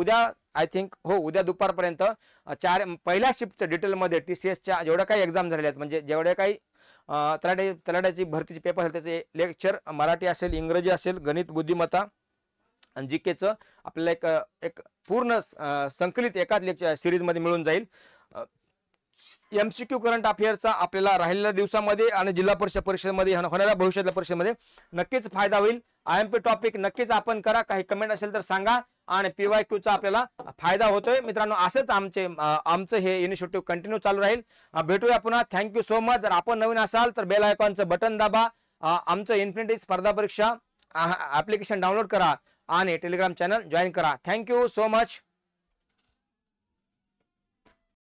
उद्या आय थिंक हो उद्या दुपारपर्यंत चार पहिल्या शिफ्टच्या डिटेलमध्ये टी सी एसच्या जेवढ्या काही एक्झाम झालेल्या आहेत म्हणजे जेवढ्या काही तलाट्या तलाट्याची भरतीचे पेपर त्याचे लेक्चर मराठी असेल इंग्रजी असेल गणित बुद्धिमत्ता आणि जी केचं आपल्याला एक एक पूर्ण संकलित एकाच लेक्चर सिरीजमध्ये मिळून जाईल एमसीक्यू करंट अफेअरचा आपल्याला राहिलेल्या दिवसामध्ये आणि जिल्हा परिषद परिषदेमध्ये होणाऱ्या भविष्यातल्या परिषदेमध्ये नक्कीच फायदा होईल आय एम पी टॉपिक नक्कीच आपण करा काही कमेंट असेल तर सांगा आणि पीवाय आपल्याला फायदा होतोय मित्रांनो असेच आमचे आमचं हे इनिशिएटिव्ह कंटिन्यू चालू राहील भेटूया पुन्हा थँक्यू सो मच जर आपण नवीन असाल तर बेल आयकॉनचं बटन दाबा आमचं इन्फिनिटी स्पर्धा परीक्षा ॲप्लिकेशन डाउनलोड करा आणि टेलिग्राम चॅनल जॉईन करा थँक्यू सो मच